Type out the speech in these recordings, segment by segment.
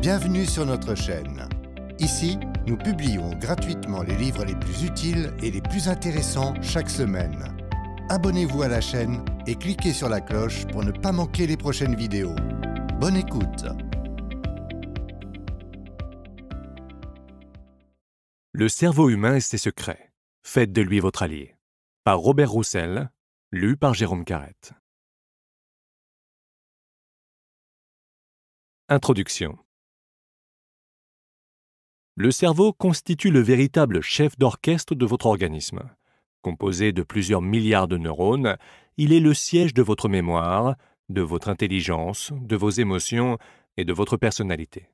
Bienvenue sur notre chaîne. Ici, nous publions gratuitement les livres les plus utiles et les plus intéressants chaque semaine. Abonnez-vous à la chaîne et cliquez sur la cloche pour ne pas manquer les prochaines vidéos. Bonne écoute Le cerveau humain et ses secrets. Faites de lui votre allié. Par Robert Roussel, lu par Jérôme Carrette. Introduction le cerveau constitue le véritable chef d'orchestre de votre organisme. Composé de plusieurs milliards de neurones, il est le siège de votre mémoire, de votre intelligence, de vos émotions et de votre personnalité.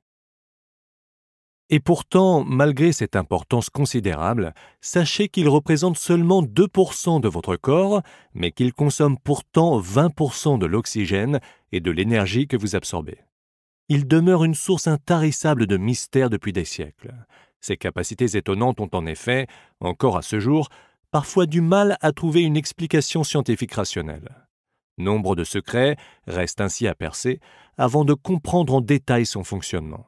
Et pourtant, malgré cette importance considérable, sachez qu'il représente seulement 2% de votre corps, mais qu'il consomme pourtant 20% de l'oxygène et de l'énergie que vous absorbez il demeure une source intarissable de mystères depuis des siècles. Ses capacités étonnantes ont en effet, encore à ce jour, parfois du mal à trouver une explication scientifique rationnelle. Nombre de secrets restent ainsi à percer avant de comprendre en détail son fonctionnement.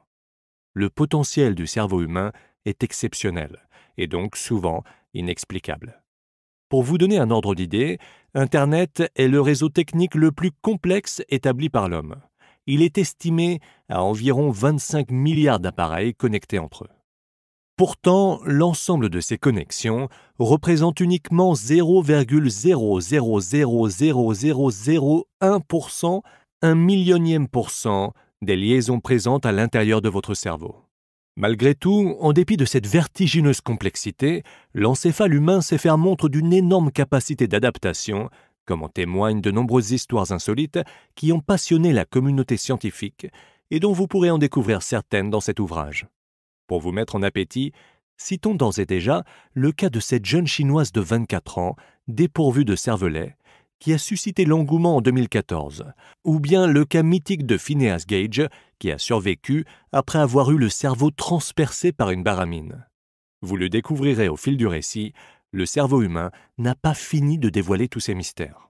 Le potentiel du cerveau humain est exceptionnel et donc souvent inexplicable. Pour vous donner un ordre d'idée, Internet est le réseau technique le plus complexe établi par l'homme il est estimé à environ 25 milliards d'appareils connectés entre eux. Pourtant, l'ensemble de ces connexions représente uniquement 0,0000001%, un millionième pour cent des liaisons présentes à l'intérieur de votre cerveau. Malgré tout, en dépit de cette vertigineuse complexité, l'encéphale humain sait faire montre d'une énorme capacité d'adaptation comme en témoignent de nombreuses histoires insolites qui ont passionné la communauté scientifique et dont vous pourrez en découvrir certaines dans cet ouvrage. Pour vous mettre en appétit, citons d'ores et déjà le cas de cette jeune Chinoise de 24 ans, dépourvue de cervelet, qui a suscité l'engouement en 2014, ou bien le cas mythique de Phineas Gage, qui a survécu après avoir eu le cerveau transpercé par une baramine. Vous le découvrirez au fil du récit, le cerveau humain n'a pas fini de dévoiler tous ses mystères.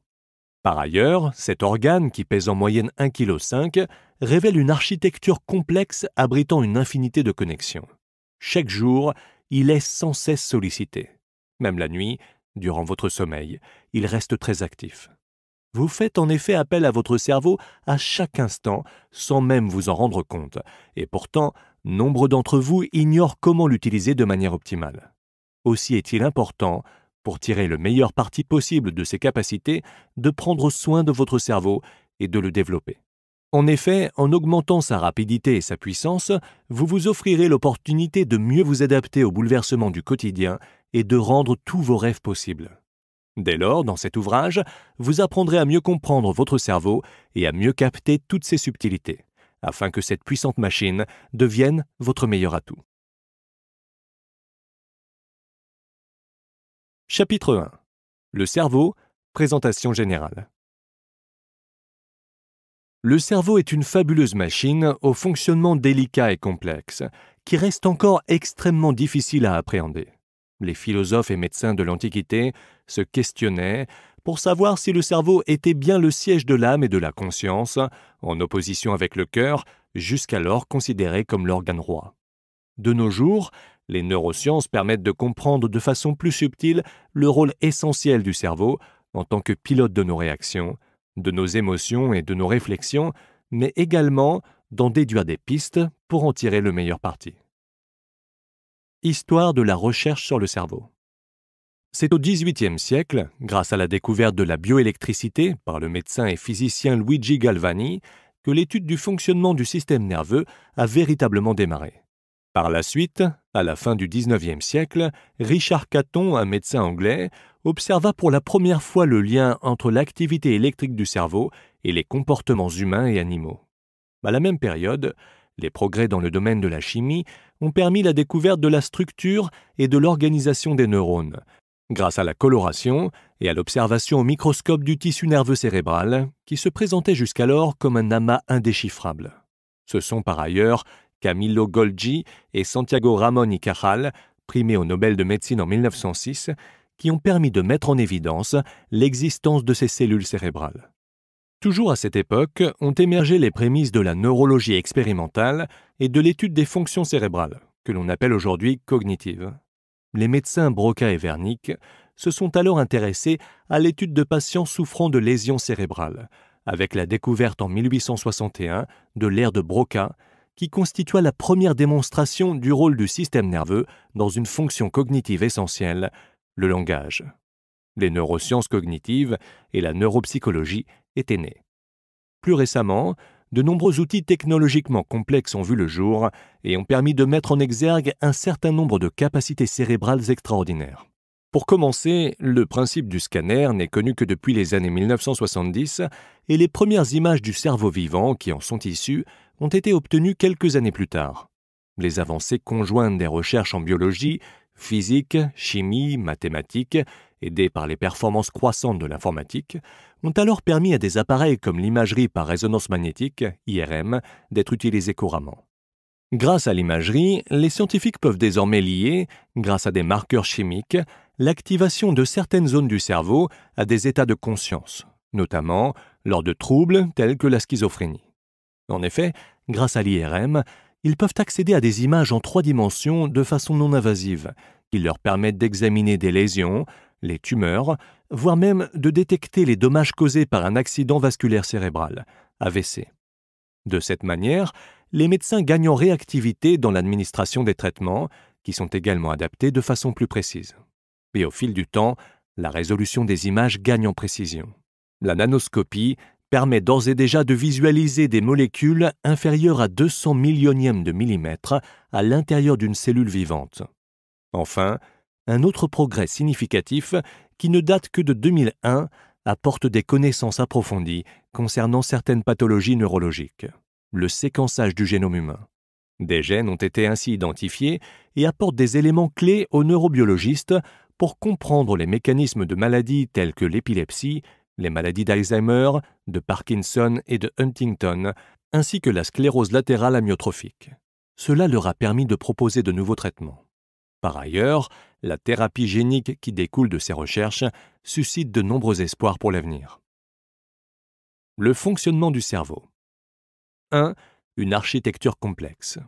Par ailleurs, cet organe, qui pèse en moyenne 1,5 kg, révèle une architecture complexe abritant une infinité de connexions. Chaque jour, il est sans cesse sollicité. Même la nuit, durant votre sommeil, il reste très actif. Vous faites en effet appel à votre cerveau à chaque instant sans même vous en rendre compte, et pourtant, nombre d'entre vous ignorent comment l'utiliser de manière optimale. Aussi est-il important, pour tirer le meilleur parti possible de ses capacités, de prendre soin de votre cerveau et de le développer. En effet, en augmentant sa rapidité et sa puissance, vous vous offrirez l'opportunité de mieux vous adapter aux bouleversements du quotidien et de rendre tous vos rêves possibles. Dès lors, dans cet ouvrage, vous apprendrez à mieux comprendre votre cerveau et à mieux capter toutes ses subtilités, afin que cette puissante machine devienne votre meilleur atout. Chapitre 1 Le cerveau, présentation générale. Le cerveau est une fabuleuse machine au fonctionnement délicat et complexe, qui reste encore extrêmement difficile à appréhender. Les philosophes et médecins de l'Antiquité se questionnaient pour savoir si le cerveau était bien le siège de l'âme et de la conscience, en opposition avec le cœur, jusqu'alors considéré comme l'organe roi. De nos jours, les neurosciences permettent de comprendre de façon plus subtile le rôle essentiel du cerveau en tant que pilote de nos réactions, de nos émotions et de nos réflexions, mais également d'en déduire des pistes pour en tirer le meilleur parti. Histoire de la recherche sur le cerveau. C'est au XVIIIe siècle, grâce à la découverte de la bioélectricité par le médecin et physicien Luigi Galvani, que l'étude du fonctionnement du système nerveux a véritablement démarré. Par la suite, à la fin du XIXe siècle, Richard Caton, un médecin anglais, observa pour la première fois le lien entre l'activité électrique du cerveau et les comportements humains et animaux. À la même période, les progrès dans le domaine de la chimie ont permis la découverte de la structure et de l'organisation des neurones, grâce à la coloration et à l'observation au microscope du tissu nerveux cérébral, qui se présentait jusqu'alors comme un amas indéchiffrable. Ce sont par ailleurs Camillo Golgi et Santiago Ramón y Cajal, primés au Nobel de médecine en 1906, qui ont permis de mettre en évidence l'existence de ces cellules cérébrales. Toujours à cette époque, ont émergé les prémices de la neurologie expérimentale et de l'étude des fonctions cérébrales, que l'on appelle aujourd'hui cognitives. Les médecins Broca et Wernicke se sont alors intéressés à l'étude de patients souffrant de lésions cérébrales, avec la découverte en 1861 de l'ère de Broca qui constitua la première démonstration du rôle du système nerveux dans une fonction cognitive essentielle, le langage. Les neurosciences cognitives et la neuropsychologie étaient nées. Plus récemment, de nombreux outils technologiquement complexes ont vu le jour et ont permis de mettre en exergue un certain nombre de capacités cérébrales extraordinaires. Pour commencer, le principe du scanner n'est connu que depuis les années 1970 et les premières images du cerveau vivant qui en sont issues ont été obtenus quelques années plus tard. Les avancées conjointes des recherches en biologie, physique, chimie, mathématiques, aidées par les performances croissantes de l'informatique, ont alors permis à des appareils comme l'imagerie par résonance magnétique, IRM, d'être utilisés couramment. Grâce à l'imagerie, les scientifiques peuvent désormais lier, grâce à des marqueurs chimiques, l'activation de certaines zones du cerveau à des états de conscience, notamment lors de troubles tels que la schizophrénie. En effet, grâce à l'IRM, ils peuvent accéder à des images en trois dimensions de façon non invasive, qui leur permettent d'examiner des lésions, les tumeurs, voire même de détecter les dommages causés par un accident vasculaire cérébral, AVC. De cette manière, les médecins gagnent en réactivité dans l'administration des traitements, qui sont également adaptés de façon plus précise. Et au fil du temps, la résolution des images gagne en précision. La nanoscopie permet d'ores et déjà de visualiser des molécules inférieures à 200 millionièmes de millimètre à l'intérieur d'une cellule vivante. Enfin, un autre progrès significatif, qui ne date que de 2001, apporte des connaissances approfondies concernant certaines pathologies neurologiques, le séquençage du génome humain. Des gènes ont été ainsi identifiés et apportent des éléments clés aux neurobiologistes pour comprendre les mécanismes de maladies telles que l'épilepsie les maladies d'Alzheimer, de Parkinson et de Huntington, ainsi que la sclérose latérale amyotrophique. Cela leur a permis de proposer de nouveaux traitements. Par ailleurs, la thérapie génique qui découle de ces recherches suscite de nombreux espoirs pour l'avenir. Le fonctionnement du cerveau. 1. Une architecture complexe.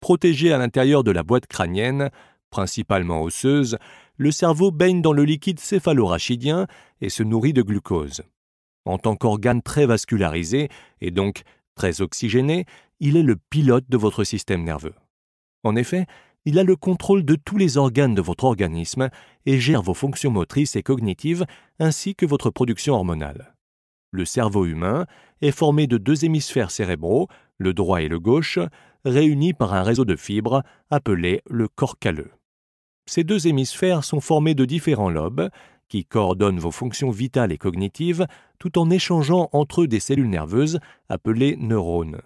Protégée à l'intérieur de la boîte crânienne, principalement osseuse, le cerveau baigne dans le liquide céphalorachidien et se nourrit de glucose. En tant qu'organe très vascularisé et donc très oxygéné, il est le pilote de votre système nerveux. En effet, il a le contrôle de tous les organes de votre organisme et gère vos fonctions motrices et cognitives ainsi que votre production hormonale. Le cerveau humain est formé de deux hémisphères cérébraux, le droit et le gauche, réunis par un réseau de fibres appelé le corps caleux. Ces deux hémisphères sont formés de différents lobes qui coordonnent vos fonctions vitales et cognitives tout en échangeant entre eux des cellules nerveuses appelées neurones.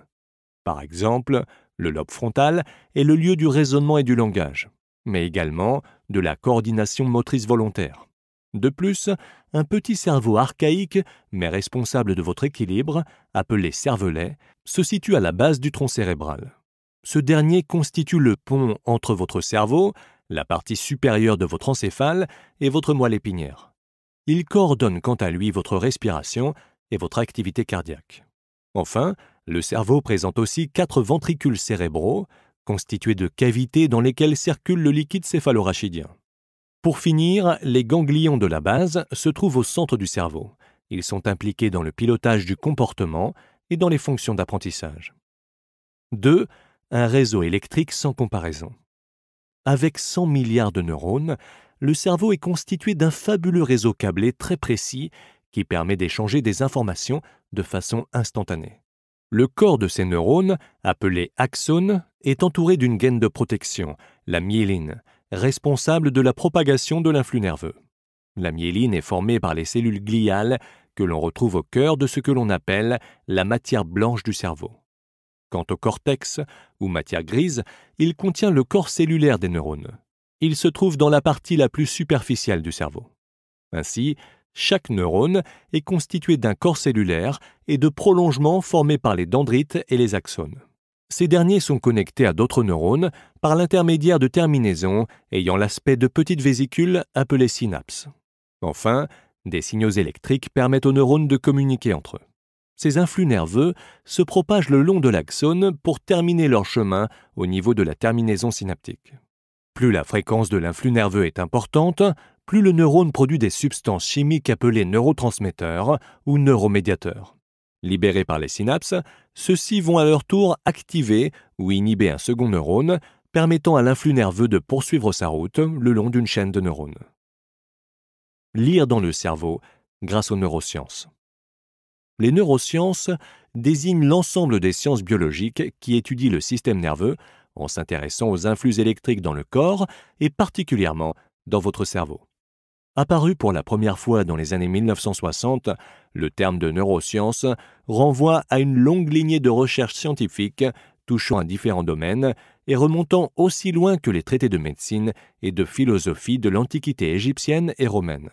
Par exemple, le lobe frontal est le lieu du raisonnement et du langage, mais également de la coordination motrice volontaire. De plus, un petit cerveau archaïque, mais responsable de votre équilibre, appelé cervelet, se situe à la base du tronc cérébral. Ce dernier constitue le pont entre votre cerveau, la partie supérieure de votre encéphale et votre moelle épinière. Il coordonne quant à lui votre respiration et votre activité cardiaque. Enfin, le cerveau présente aussi quatre ventricules cérébraux, constitués de cavités dans lesquelles circule le liquide céphalorachidien. Pour finir, les ganglions de la base se trouvent au centre du cerveau. Ils sont impliqués dans le pilotage du comportement et dans les fonctions d'apprentissage. 2. Un réseau électrique sans comparaison. Avec 100 milliards de neurones, le cerveau est constitué d'un fabuleux réseau câblé très précis qui permet d'échanger des informations de façon instantanée. Le corps de ces neurones, appelé axone, est entouré d'une gaine de protection, la myéline, responsable de la propagation de l'influx nerveux. La myéline est formée par les cellules gliales que l'on retrouve au cœur de ce que l'on appelle la matière blanche du cerveau. Quant au cortex, ou matière grise, il contient le corps cellulaire des neurones. Il se trouve dans la partie la plus superficielle du cerveau. Ainsi, chaque neurone est constitué d'un corps cellulaire et de prolongements formés par les dendrites et les axones. Ces derniers sont connectés à d'autres neurones par l'intermédiaire de terminaisons ayant l'aspect de petites vésicules appelées synapses. Enfin, des signaux électriques permettent aux neurones de communiquer entre eux. Ces influx nerveux se propagent le long de l'axone pour terminer leur chemin au niveau de la terminaison synaptique. Plus la fréquence de l'influx nerveux est importante, plus le neurone produit des substances chimiques appelées neurotransmetteurs ou neuromédiateurs. Libérés par les synapses, ceux-ci vont à leur tour activer ou inhiber un second neurone, permettant à l'influx nerveux de poursuivre sa route le long d'une chaîne de neurones. Lire dans le cerveau grâce aux neurosciences. Les neurosciences désignent l'ensemble des sciences biologiques qui étudient le système nerveux en s'intéressant aux influx électriques dans le corps et particulièrement dans votre cerveau. Apparu pour la première fois dans les années 1960, le terme de neurosciences renvoie à une longue lignée de recherches scientifiques touchant à différents domaines et remontant aussi loin que les traités de médecine et de philosophie de l'Antiquité égyptienne et romaine.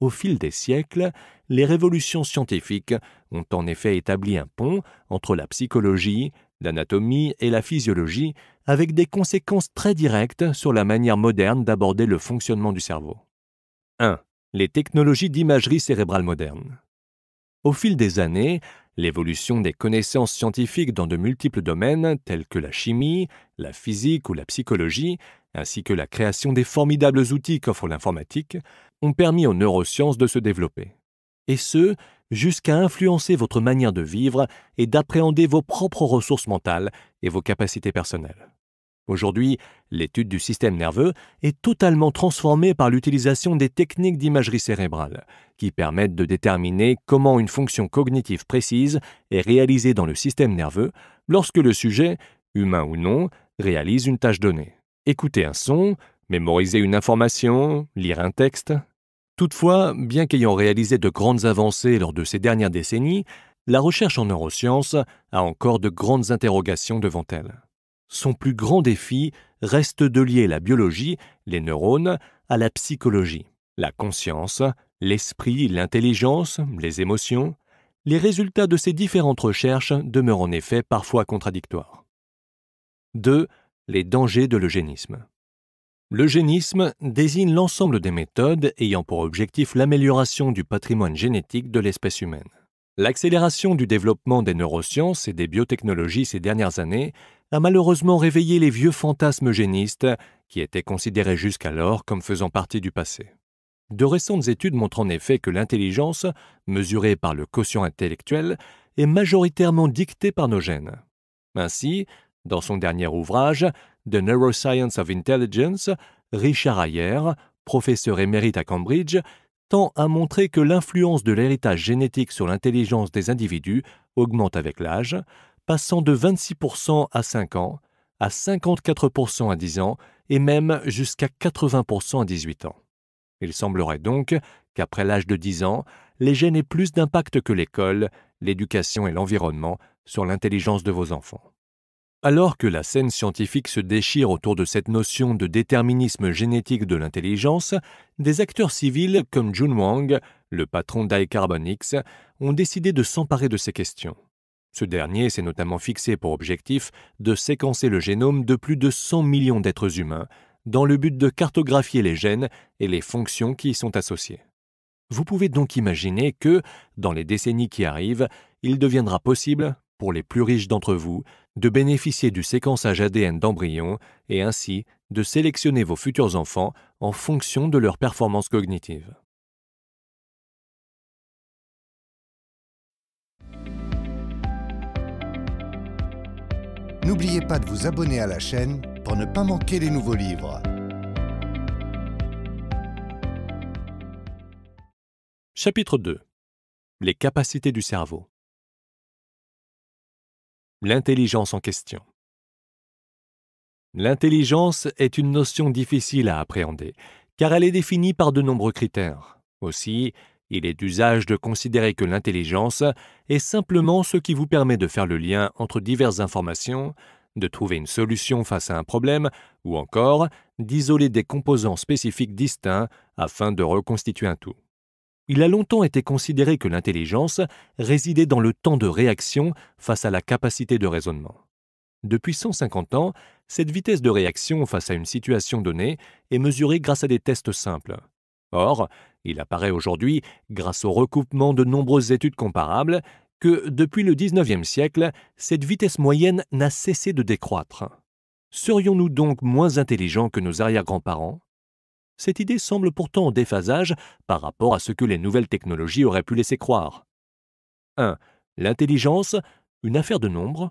Au fil des siècles, les révolutions scientifiques ont en effet établi un pont entre la psychologie, l'anatomie et la physiologie, avec des conséquences très directes sur la manière moderne d'aborder le fonctionnement du cerveau. 1. Les technologies d'imagerie cérébrale moderne. Au fil des années, l'évolution des connaissances scientifiques dans de multiples domaines tels que la chimie, la physique ou la psychologie, ainsi que la création des formidables outils qu'offre l'informatique, ont permis aux neurosciences de se développer. Et ce, jusqu'à influencer votre manière de vivre et d'appréhender vos propres ressources mentales et vos capacités personnelles. Aujourd'hui, l'étude du système nerveux est totalement transformée par l'utilisation des techniques d'imagerie cérébrale, qui permettent de déterminer comment une fonction cognitive précise est réalisée dans le système nerveux lorsque le sujet, humain ou non, réalise une tâche donnée. Écoutez un son, mémoriser une information, lire un texte. Toutefois, bien qu'ayant réalisé de grandes avancées lors de ces dernières décennies, la recherche en neurosciences a encore de grandes interrogations devant elle. Son plus grand défi reste de lier la biologie, les neurones, à la psychologie, la conscience, l'esprit, l'intelligence, les émotions. Les résultats de ces différentes recherches demeurent en effet parfois contradictoires. 2. Les dangers de l'eugénisme. L'eugénisme désigne l'ensemble des méthodes ayant pour objectif l'amélioration du patrimoine génétique de l'espèce humaine. L'accélération du développement des neurosciences et des biotechnologies ces dernières années a malheureusement réveillé les vieux fantasmes eugénistes qui étaient considérés jusqu'alors comme faisant partie du passé. De récentes études montrent en effet que l'intelligence, mesurée par le quotient intellectuel, est majoritairement dictée par nos gènes. Ainsi, dans son dernier ouvrage, The Neuroscience of Intelligence, Richard Ayer, professeur émérite à Cambridge, tend à montrer que l'influence de l'héritage génétique sur l'intelligence des individus augmente avec l'âge, passant de 26% à 5 ans, à 54% à 10 ans et même jusqu'à 80% à 18 ans. Il semblerait donc qu'après l'âge de 10 ans, les gènes aient plus d'impact que l'école, l'éducation et l'environnement sur l'intelligence de vos enfants. Alors que la scène scientifique se déchire autour de cette notion de déterminisme génétique de l'intelligence, des acteurs civils comme Jun Wang, le patron d'iCarbonix, ont décidé de s'emparer de ces questions. Ce dernier s'est notamment fixé pour objectif de séquencer le génome de plus de 100 millions d'êtres humains, dans le but de cartographier les gènes et les fonctions qui y sont associées. Vous pouvez donc imaginer que, dans les décennies qui arrivent, il deviendra possible, pour les plus riches d'entre vous, de bénéficier du séquençage ADN d'embryons et ainsi de sélectionner vos futurs enfants en fonction de leur performance cognitive. N'oubliez pas de vous abonner à la chaîne pour ne pas manquer les nouveaux livres. Chapitre 2 Les capacités du cerveau L'intelligence en question. L'intelligence est une notion difficile à appréhender, car elle est définie par de nombreux critères. Aussi, il est d'usage de considérer que l'intelligence est simplement ce qui vous permet de faire le lien entre diverses informations, de trouver une solution face à un problème, ou encore d'isoler des composants spécifiques distincts afin de reconstituer un tout. Il a longtemps été considéré que l'intelligence résidait dans le temps de réaction face à la capacité de raisonnement. Depuis 150 ans, cette vitesse de réaction face à une situation donnée est mesurée grâce à des tests simples. Or, il apparaît aujourd'hui, grâce au recoupement de nombreuses études comparables, que depuis le 19e siècle, cette vitesse moyenne n'a cessé de décroître. Serions-nous donc moins intelligents que nos arrière-grands-parents cette idée semble pourtant en déphasage par rapport à ce que les nouvelles technologies auraient pu laisser croire. 1. L'intelligence, une affaire de nombre.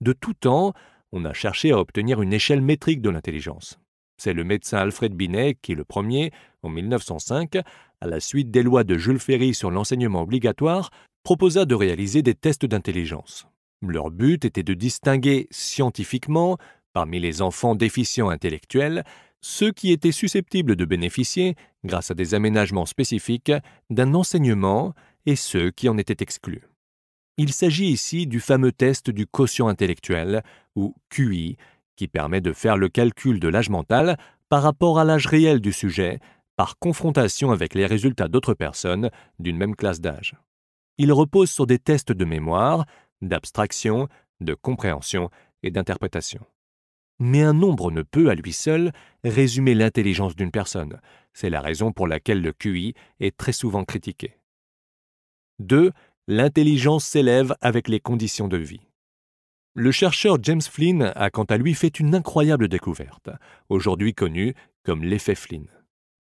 De tout temps, on a cherché à obtenir une échelle métrique de l'intelligence. C'est le médecin Alfred Binet qui, le premier, en 1905, à la suite des lois de Jules Ferry sur l'enseignement obligatoire, proposa de réaliser des tests d'intelligence. Leur but était de distinguer scientifiquement, parmi les enfants déficients intellectuels, ceux qui étaient susceptibles de bénéficier, grâce à des aménagements spécifiques, d'un enseignement et ceux qui en étaient exclus. Il s'agit ici du fameux test du quotient intellectuel, ou QI, qui permet de faire le calcul de l'âge mental par rapport à l'âge réel du sujet, par confrontation avec les résultats d'autres personnes d'une même classe d'âge. Il repose sur des tests de mémoire, d'abstraction, de compréhension et d'interprétation mais un nombre ne peut, à lui seul, résumer l'intelligence d'une personne. C'est la raison pour laquelle le QI est très souvent critiqué. 2. L'intelligence s'élève avec les conditions de vie. Le chercheur James Flynn a quant à lui fait une incroyable découverte, aujourd'hui connue comme l'effet Flynn.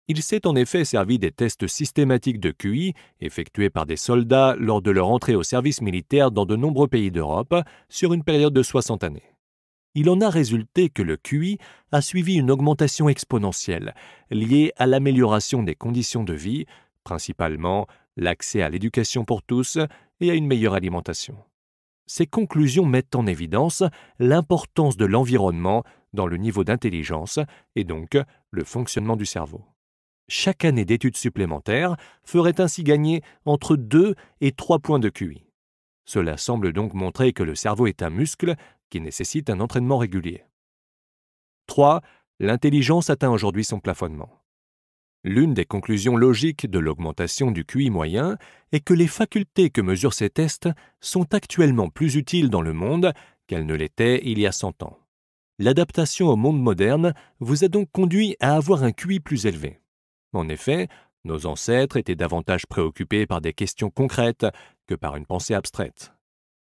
Il s'est en effet servi des tests systématiques de QI effectués par des soldats lors de leur entrée au service militaire dans de nombreux pays d'Europe sur une période de 60 années. Il en a résulté que le QI a suivi une augmentation exponentielle, liée à l'amélioration des conditions de vie, principalement l'accès à l'éducation pour tous et à une meilleure alimentation. Ces conclusions mettent en évidence l'importance de l'environnement dans le niveau d'intelligence et donc le fonctionnement du cerveau. Chaque année d'études supplémentaires ferait ainsi gagner entre 2 et 3 points de QI. Cela semble donc montrer que le cerveau est un muscle qui nécessite un entraînement régulier. 3. L'intelligence atteint aujourd'hui son plafonnement. L'une des conclusions logiques de l'augmentation du QI moyen est que les facultés que mesurent ces tests sont actuellement plus utiles dans le monde qu'elles ne l'étaient il y a 100 ans. L'adaptation au monde moderne vous a donc conduit à avoir un QI plus élevé. En effet, nos ancêtres étaient davantage préoccupés par des questions concrètes que par une pensée abstraite.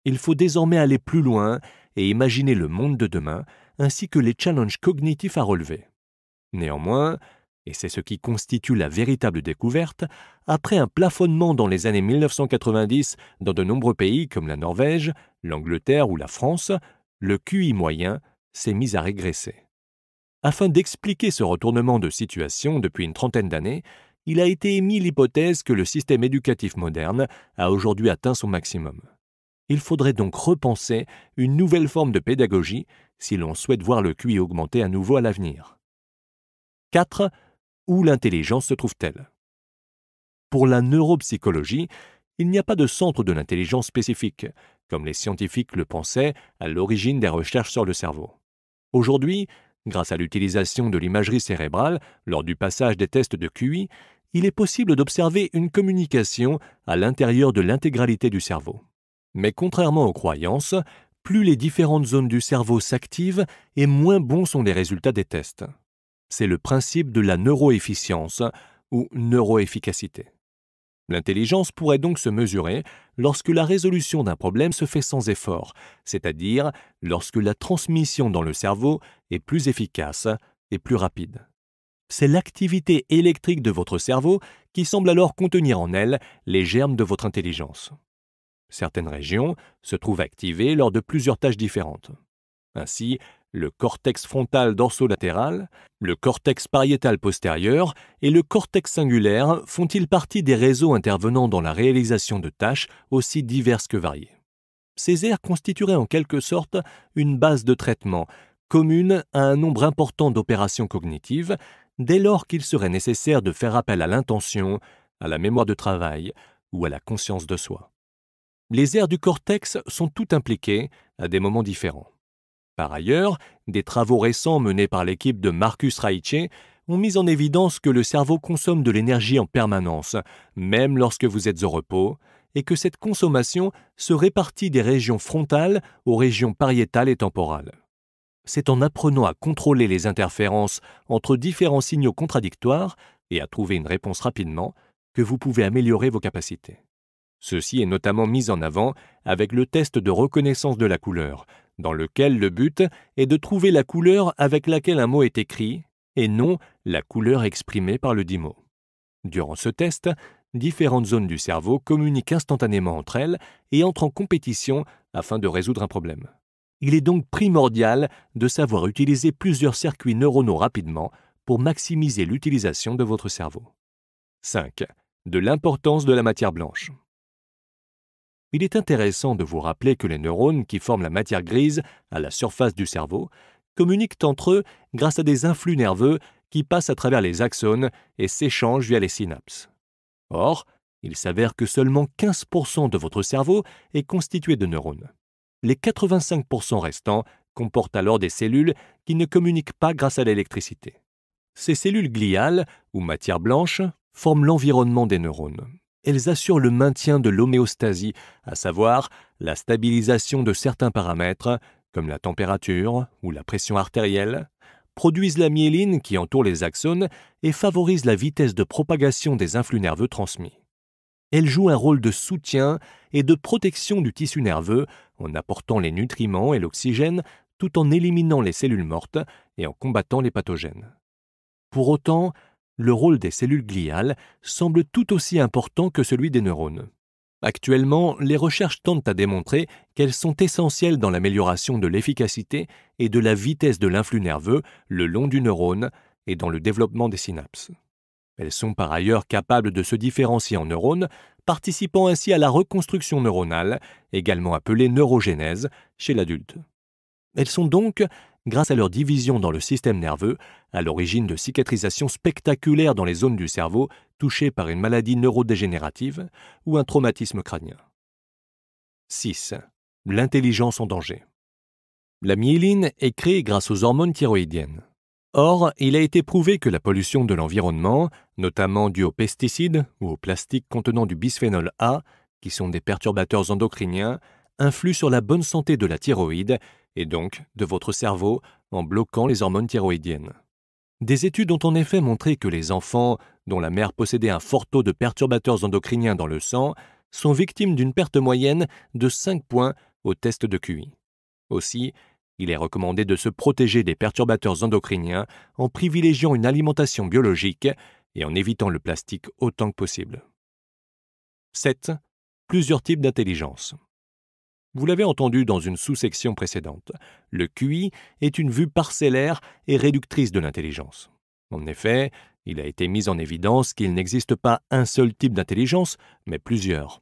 Il faut désormais aller plus loin et imaginer le monde de demain, ainsi que les challenges cognitifs à relever. Néanmoins, et c'est ce qui constitue la véritable découverte, après un plafonnement dans les années 1990 dans de nombreux pays comme la Norvège, l'Angleterre ou la France, le QI moyen s'est mis à régresser. Afin d'expliquer ce retournement de situation depuis une trentaine d'années, il a été émis l'hypothèse que le système éducatif moderne a aujourd'hui atteint son maximum. Il faudrait donc repenser une nouvelle forme de pédagogie si l'on souhaite voir le QI augmenter à nouveau à l'avenir. 4. Où l'intelligence se trouve-t-elle Pour la neuropsychologie, il n'y a pas de centre de l'intelligence spécifique, comme les scientifiques le pensaient à l'origine des recherches sur le cerveau. Aujourd'hui, grâce à l'utilisation de l'imagerie cérébrale lors du passage des tests de QI, il est possible d'observer une communication à l'intérieur de l'intégralité du cerveau. Mais contrairement aux croyances, plus les différentes zones du cerveau s'activent et moins bons sont les résultats des tests. C'est le principe de la neuroefficience ou neuroefficacité. L'intelligence pourrait donc se mesurer lorsque la résolution d'un problème se fait sans effort, c'est-à-dire lorsque la transmission dans le cerveau est plus efficace et plus rapide. C'est l'activité électrique de votre cerveau qui semble alors contenir en elle les germes de votre intelligence. Certaines régions se trouvent activées lors de plusieurs tâches différentes. Ainsi, le cortex frontal dorsolatéral, le cortex pariétal postérieur et le cortex singulaire font-ils partie des réseaux intervenant dans la réalisation de tâches aussi diverses que variées. Ces aires constitueraient en quelque sorte une base de traitement commune à un nombre important d'opérations cognitives dès lors qu'il serait nécessaire de faire appel à l'intention, à la mémoire de travail ou à la conscience de soi les aires du cortex sont toutes impliquées à des moments différents. Par ailleurs, des travaux récents menés par l'équipe de Marcus Raiche ont mis en évidence que le cerveau consomme de l'énergie en permanence, même lorsque vous êtes au repos, et que cette consommation se répartit des régions frontales aux régions pariétales et temporales. C'est en apprenant à contrôler les interférences entre différents signaux contradictoires et à trouver une réponse rapidement que vous pouvez améliorer vos capacités. Ceci est notamment mis en avant avec le test de reconnaissance de la couleur, dans lequel le but est de trouver la couleur avec laquelle un mot est écrit et non la couleur exprimée par le dit mot. Durant ce test, différentes zones du cerveau communiquent instantanément entre elles et entrent en compétition afin de résoudre un problème. Il est donc primordial de savoir utiliser plusieurs circuits neuronaux rapidement pour maximiser l'utilisation de votre cerveau. 5. De l'importance de la matière blanche il est intéressant de vous rappeler que les neurones qui forment la matière grise à la surface du cerveau communiquent entre eux grâce à des influx nerveux qui passent à travers les axones et s'échangent via les synapses. Or, il s'avère que seulement 15% de votre cerveau est constitué de neurones. Les 85% restants comportent alors des cellules qui ne communiquent pas grâce à l'électricité. Ces cellules gliales, ou matière blanche, forment l'environnement des neurones elles assurent le maintien de l'homéostasie, à savoir la stabilisation de certains paramètres, comme la température ou la pression artérielle, produisent la myéline qui entoure les axones et favorisent la vitesse de propagation des influx nerveux transmis. Elles jouent un rôle de soutien et de protection du tissu nerveux en apportant les nutriments et l'oxygène tout en éliminant les cellules mortes et en combattant les pathogènes. Pour autant, le rôle des cellules gliales semble tout aussi important que celui des neurones. Actuellement, les recherches tentent à démontrer qu'elles sont essentielles dans l'amélioration de l'efficacité et de la vitesse de l'influx nerveux le long du neurone et dans le développement des synapses. Elles sont par ailleurs capables de se différencier en neurones, participant ainsi à la reconstruction neuronale, également appelée neurogénèse, chez l'adulte. Elles sont donc grâce à leur division dans le système nerveux, à l'origine de cicatrisations spectaculaires dans les zones du cerveau touchées par une maladie neurodégénérative ou un traumatisme crânien. 6. L'intelligence en danger. La myéline est créée grâce aux hormones thyroïdiennes. Or, il a été prouvé que la pollution de l'environnement, notamment due aux pesticides ou aux plastiques contenant du bisphénol A, qui sont des perturbateurs endocriniens, influe sur la bonne santé de la thyroïde et donc de votre cerveau en bloquant les hormones thyroïdiennes. Des études ont en effet montré que les enfants, dont la mère possédait un fort taux de perturbateurs endocriniens dans le sang, sont victimes d'une perte moyenne de 5 points au test de QI. Aussi, il est recommandé de se protéger des perturbateurs endocriniens en privilégiant une alimentation biologique et en évitant le plastique autant que possible. 7. Plusieurs types d'intelligence. Vous l'avez entendu dans une sous-section précédente, le QI est une vue parcellaire et réductrice de l'intelligence. En effet, il a été mis en évidence qu'il n'existe pas un seul type d'intelligence, mais plusieurs.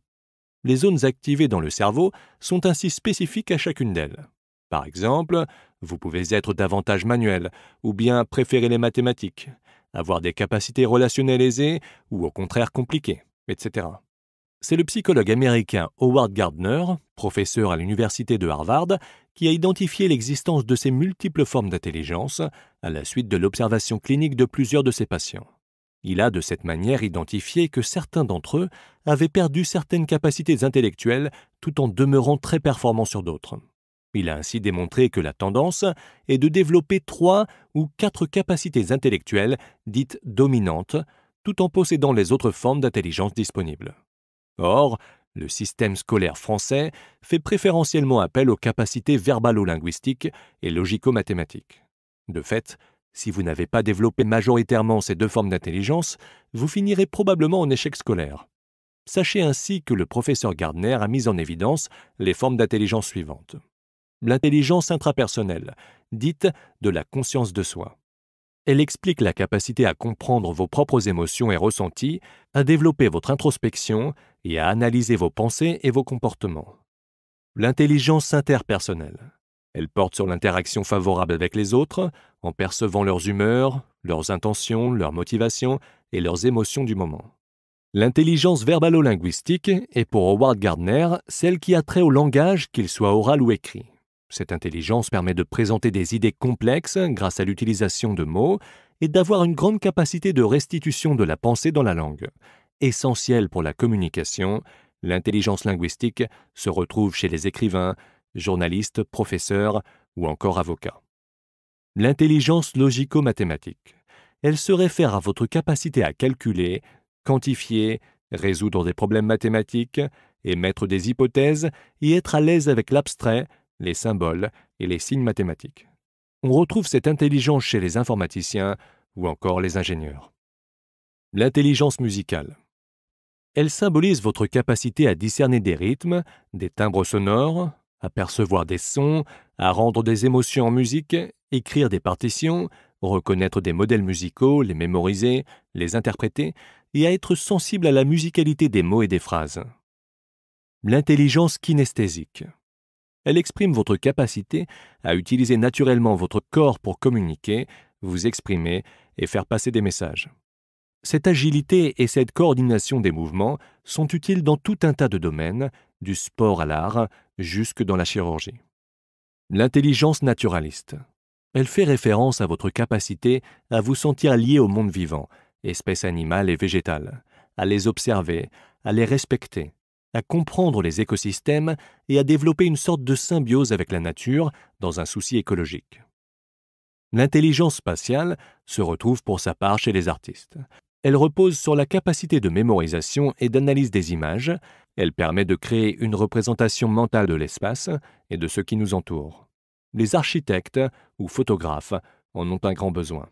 Les zones activées dans le cerveau sont ainsi spécifiques à chacune d'elles. Par exemple, vous pouvez être davantage manuel, ou bien préférer les mathématiques, avoir des capacités relationnelles aisées, ou au contraire compliquées, etc. C'est le psychologue américain Howard Gardner, professeur à l'université de Harvard, qui a identifié l'existence de ces multiples formes d'intelligence à la suite de l'observation clinique de plusieurs de ses patients. Il a de cette manière identifié que certains d'entre eux avaient perdu certaines capacités intellectuelles tout en demeurant très performants sur d'autres. Il a ainsi démontré que la tendance est de développer trois ou quatre capacités intellectuelles dites dominantes, tout en possédant les autres formes d'intelligence disponibles. Or, le système scolaire français fait préférentiellement appel aux capacités verbalo-linguistiques et logico-mathématiques. De fait, si vous n'avez pas développé majoritairement ces deux formes d'intelligence, vous finirez probablement en échec scolaire. Sachez ainsi que le professeur Gardner a mis en évidence les formes d'intelligence suivantes. L'intelligence intrapersonnelle, dite de la conscience de soi elle explique la capacité à comprendre vos propres émotions et ressentis, à développer votre introspection et à analyser vos pensées et vos comportements. L'intelligence interpersonnelle. Elle porte sur l'interaction favorable avec les autres, en percevant leurs humeurs, leurs intentions, leurs motivations et leurs émotions du moment. L'intelligence verbalo-linguistique est pour Howard Gardner celle qui a trait au langage, qu'il soit oral ou écrit. Cette intelligence permet de présenter des idées complexes grâce à l'utilisation de mots et d'avoir une grande capacité de restitution de la pensée dans la langue. Essentielle pour la communication, l'intelligence linguistique se retrouve chez les écrivains, journalistes, professeurs ou encore avocats. L'intelligence logico-mathématique. Elle se réfère à votre capacité à calculer, quantifier, résoudre des problèmes mathématiques, émettre des hypothèses et être à l'aise avec l'abstrait, les symboles et les signes mathématiques. On retrouve cette intelligence chez les informaticiens ou encore les ingénieurs. L'intelligence musicale. Elle symbolise votre capacité à discerner des rythmes, des timbres sonores, à percevoir des sons, à rendre des émotions en musique, écrire des partitions, reconnaître des modèles musicaux, les mémoriser, les interpréter, et à être sensible à la musicalité des mots et des phrases. L'intelligence kinesthésique. Elle exprime votre capacité à utiliser naturellement votre corps pour communiquer, vous exprimer et faire passer des messages. Cette agilité et cette coordination des mouvements sont utiles dans tout un tas de domaines, du sport à l'art, jusque dans la chirurgie. L'intelligence naturaliste. Elle fait référence à votre capacité à vous sentir lié au monde vivant, espèces animales et végétales, à les observer, à les respecter, à comprendre les écosystèmes et à développer une sorte de symbiose avec la nature dans un souci écologique. L'intelligence spatiale se retrouve pour sa part chez les artistes. Elle repose sur la capacité de mémorisation et d'analyse des images, elle permet de créer une représentation mentale de l'espace et de ce qui nous entoure. Les architectes ou photographes en ont un grand besoin.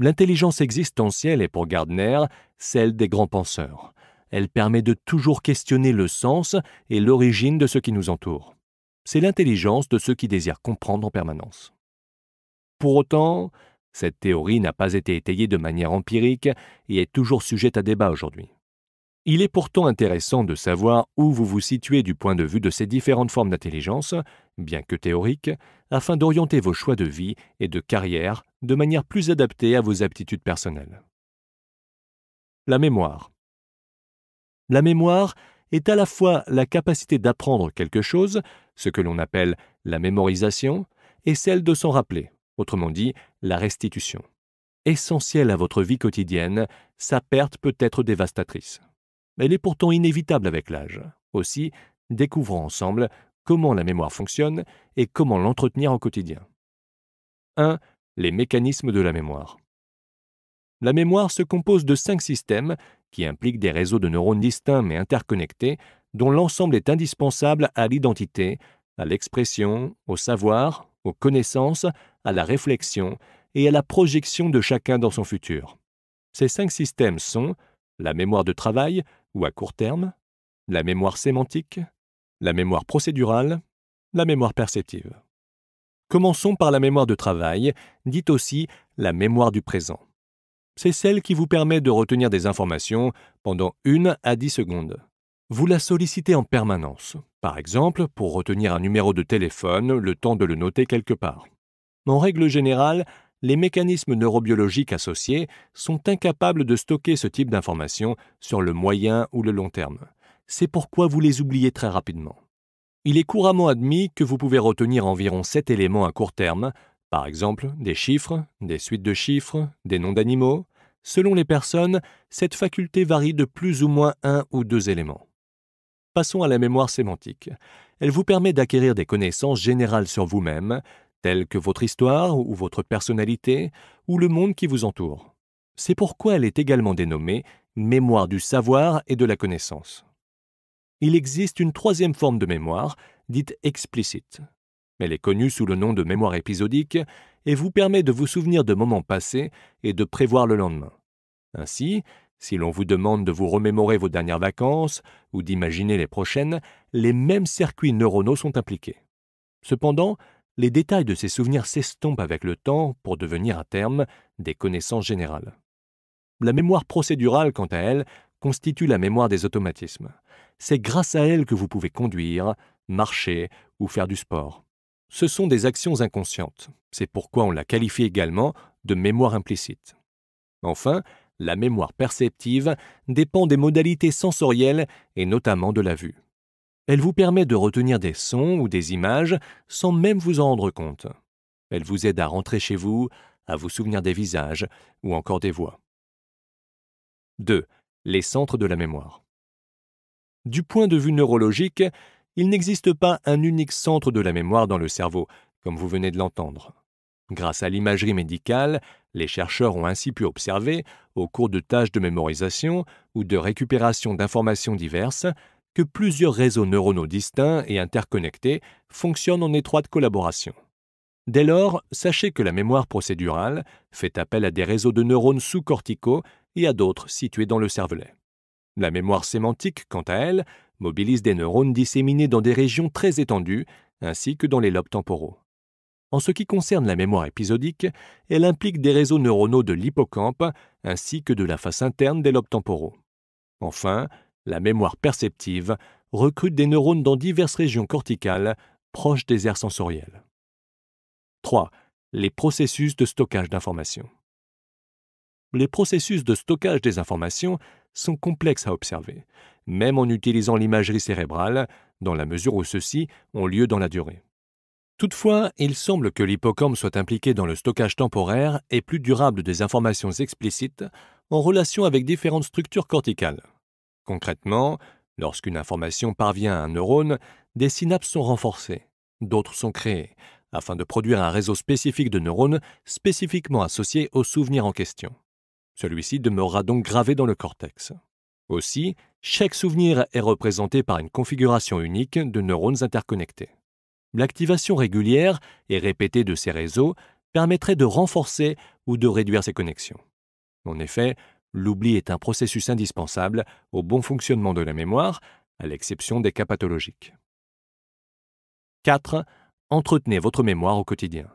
L'intelligence existentielle est pour Gardner celle des grands penseurs. Elle permet de toujours questionner le sens et l'origine de ce qui nous entoure. C'est l'intelligence de ceux qui désirent comprendre en permanence. Pour autant, cette théorie n'a pas été étayée de manière empirique et est toujours sujette à débat aujourd'hui. Il est pourtant intéressant de savoir où vous vous situez du point de vue de ces différentes formes d'intelligence, bien que théoriques, afin d'orienter vos choix de vie et de carrière de manière plus adaptée à vos aptitudes personnelles. La mémoire. La mémoire est à la fois la capacité d'apprendre quelque chose, ce que l'on appelle la mémorisation, et celle de s'en rappeler, autrement dit la restitution. Essentielle à votre vie quotidienne, sa perte peut être dévastatrice. Elle est pourtant inévitable avec l'âge. Aussi, découvrons ensemble comment la mémoire fonctionne et comment l'entretenir au quotidien. 1. Les mécanismes de la mémoire. La mémoire se compose de cinq systèmes qui implique des réseaux de neurones distincts mais interconnectés, dont l'ensemble est indispensable à l'identité, à l'expression, au savoir, aux connaissances, à la réflexion et à la projection de chacun dans son futur. Ces cinq systèmes sont la mémoire de travail ou à court terme, la mémoire sémantique, la mémoire procédurale, la mémoire perceptive. Commençons par la mémoire de travail, dite aussi la mémoire du présent c'est celle qui vous permet de retenir des informations pendant une à 10 secondes. Vous la sollicitez en permanence, par exemple pour retenir un numéro de téléphone le temps de le noter quelque part. En règle générale, les mécanismes neurobiologiques associés sont incapables de stocker ce type d'informations sur le moyen ou le long terme. C'est pourquoi vous les oubliez très rapidement. Il est couramment admis que vous pouvez retenir environ 7 éléments à court terme, par exemple, des chiffres, des suites de chiffres, des noms d'animaux. Selon les personnes, cette faculté varie de plus ou moins un ou deux éléments. Passons à la mémoire sémantique. Elle vous permet d'acquérir des connaissances générales sur vous-même, telles que votre histoire ou votre personnalité, ou le monde qui vous entoure. C'est pourquoi elle est également dénommée mémoire du savoir et de la connaissance. Il existe une troisième forme de mémoire, dite explicite. Elle est connue sous le nom de mémoire épisodique et vous permet de vous souvenir de moments passés et de prévoir le lendemain. Ainsi, si l'on vous demande de vous remémorer vos dernières vacances ou d'imaginer les prochaines, les mêmes circuits neuronaux sont impliqués. Cependant, les détails de ces souvenirs s'estompent avec le temps pour devenir à terme des connaissances générales. La mémoire procédurale, quant à elle, constitue la mémoire des automatismes. C'est grâce à elle que vous pouvez conduire, marcher ou faire du sport ce sont des actions inconscientes. C'est pourquoi on la qualifie également de mémoire implicite. Enfin, la mémoire perceptive dépend des modalités sensorielles et notamment de la vue. Elle vous permet de retenir des sons ou des images sans même vous en rendre compte. Elle vous aide à rentrer chez vous, à vous souvenir des visages ou encore des voix. 2. Les centres de la mémoire. Du point de vue neurologique, il n'existe pas un unique centre de la mémoire dans le cerveau, comme vous venez de l'entendre. Grâce à l'imagerie médicale, les chercheurs ont ainsi pu observer, au cours de tâches de mémorisation ou de récupération d'informations diverses, que plusieurs réseaux neuronaux distincts et interconnectés fonctionnent en étroite collaboration. Dès lors, sachez que la mémoire procédurale fait appel à des réseaux de neurones sous-corticaux et à d'autres situés dans le cervelet. La mémoire sémantique, quant à elle, mobilise des neurones disséminés dans des régions très étendues, ainsi que dans les lobes temporaux. En ce qui concerne la mémoire épisodique, elle implique des réseaux neuronaux de l'hippocampe, ainsi que de la face interne des lobes temporaux. Enfin, la mémoire perceptive recrute des neurones dans diverses régions corticales proches des aires sensorielles. 3. Les processus de stockage d'informations les processus de stockage des informations sont complexes à observer, même en utilisant l'imagerie cérébrale, dans la mesure où ceux-ci ont lieu dans la durée. Toutefois, il semble que l'hippocampe soit impliqué dans le stockage temporaire et plus durable des informations explicites en relation avec différentes structures corticales. Concrètement, lorsqu'une information parvient à un neurone, des synapses sont renforcées, d'autres sont créées, afin de produire un réseau spécifique de neurones spécifiquement associés au souvenir en question. Celui-ci demeurera donc gravé dans le cortex. Aussi, chaque souvenir est représenté par une configuration unique de neurones interconnectés. L'activation régulière et répétée de ces réseaux permettrait de renforcer ou de réduire ces connexions. En effet, l'oubli est un processus indispensable au bon fonctionnement de la mémoire, à l'exception des cas pathologiques. 4. Entretenez votre mémoire au quotidien.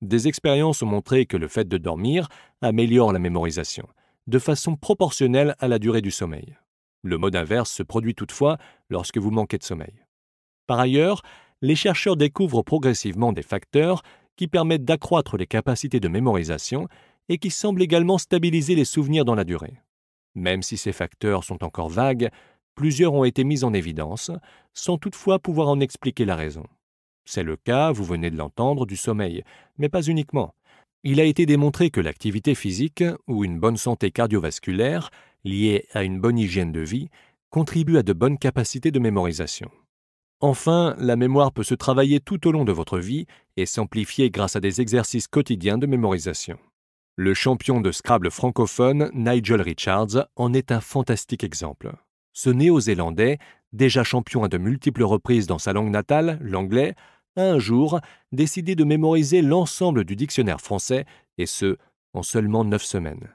Des expériences ont montré que le fait de dormir améliore la mémorisation, de façon proportionnelle à la durée du sommeil. Le mode inverse se produit toutefois lorsque vous manquez de sommeil. Par ailleurs, les chercheurs découvrent progressivement des facteurs qui permettent d'accroître les capacités de mémorisation et qui semblent également stabiliser les souvenirs dans la durée. Même si ces facteurs sont encore vagues, plusieurs ont été mis en évidence, sans toutefois pouvoir en expliquer la raison. C'est le cas, vous venez de l'entendre, du sommeil, mais pas uniquement. Il a été démontré que l'activité physique ou une bonne santé cardiovasculaire, liée à une bonne hygiène de vie, contribue à de bonnes capacités de mémorisation. Enfin, la mémoire peut se travailler tout au long de votre vie et s'amplifier grâce à des exercices quotidiens de mémorisation. Le champion de Scrabble francophone Nigel Richards en est un fantastique exemple. Ce Néo-Zélandais, déjà champion à de multiples reprises dans sa langue natale, l'anglais, un jour décidé de mémoriser l'ensemble du dictionnaire français, et ce, en seulement neuf semaines.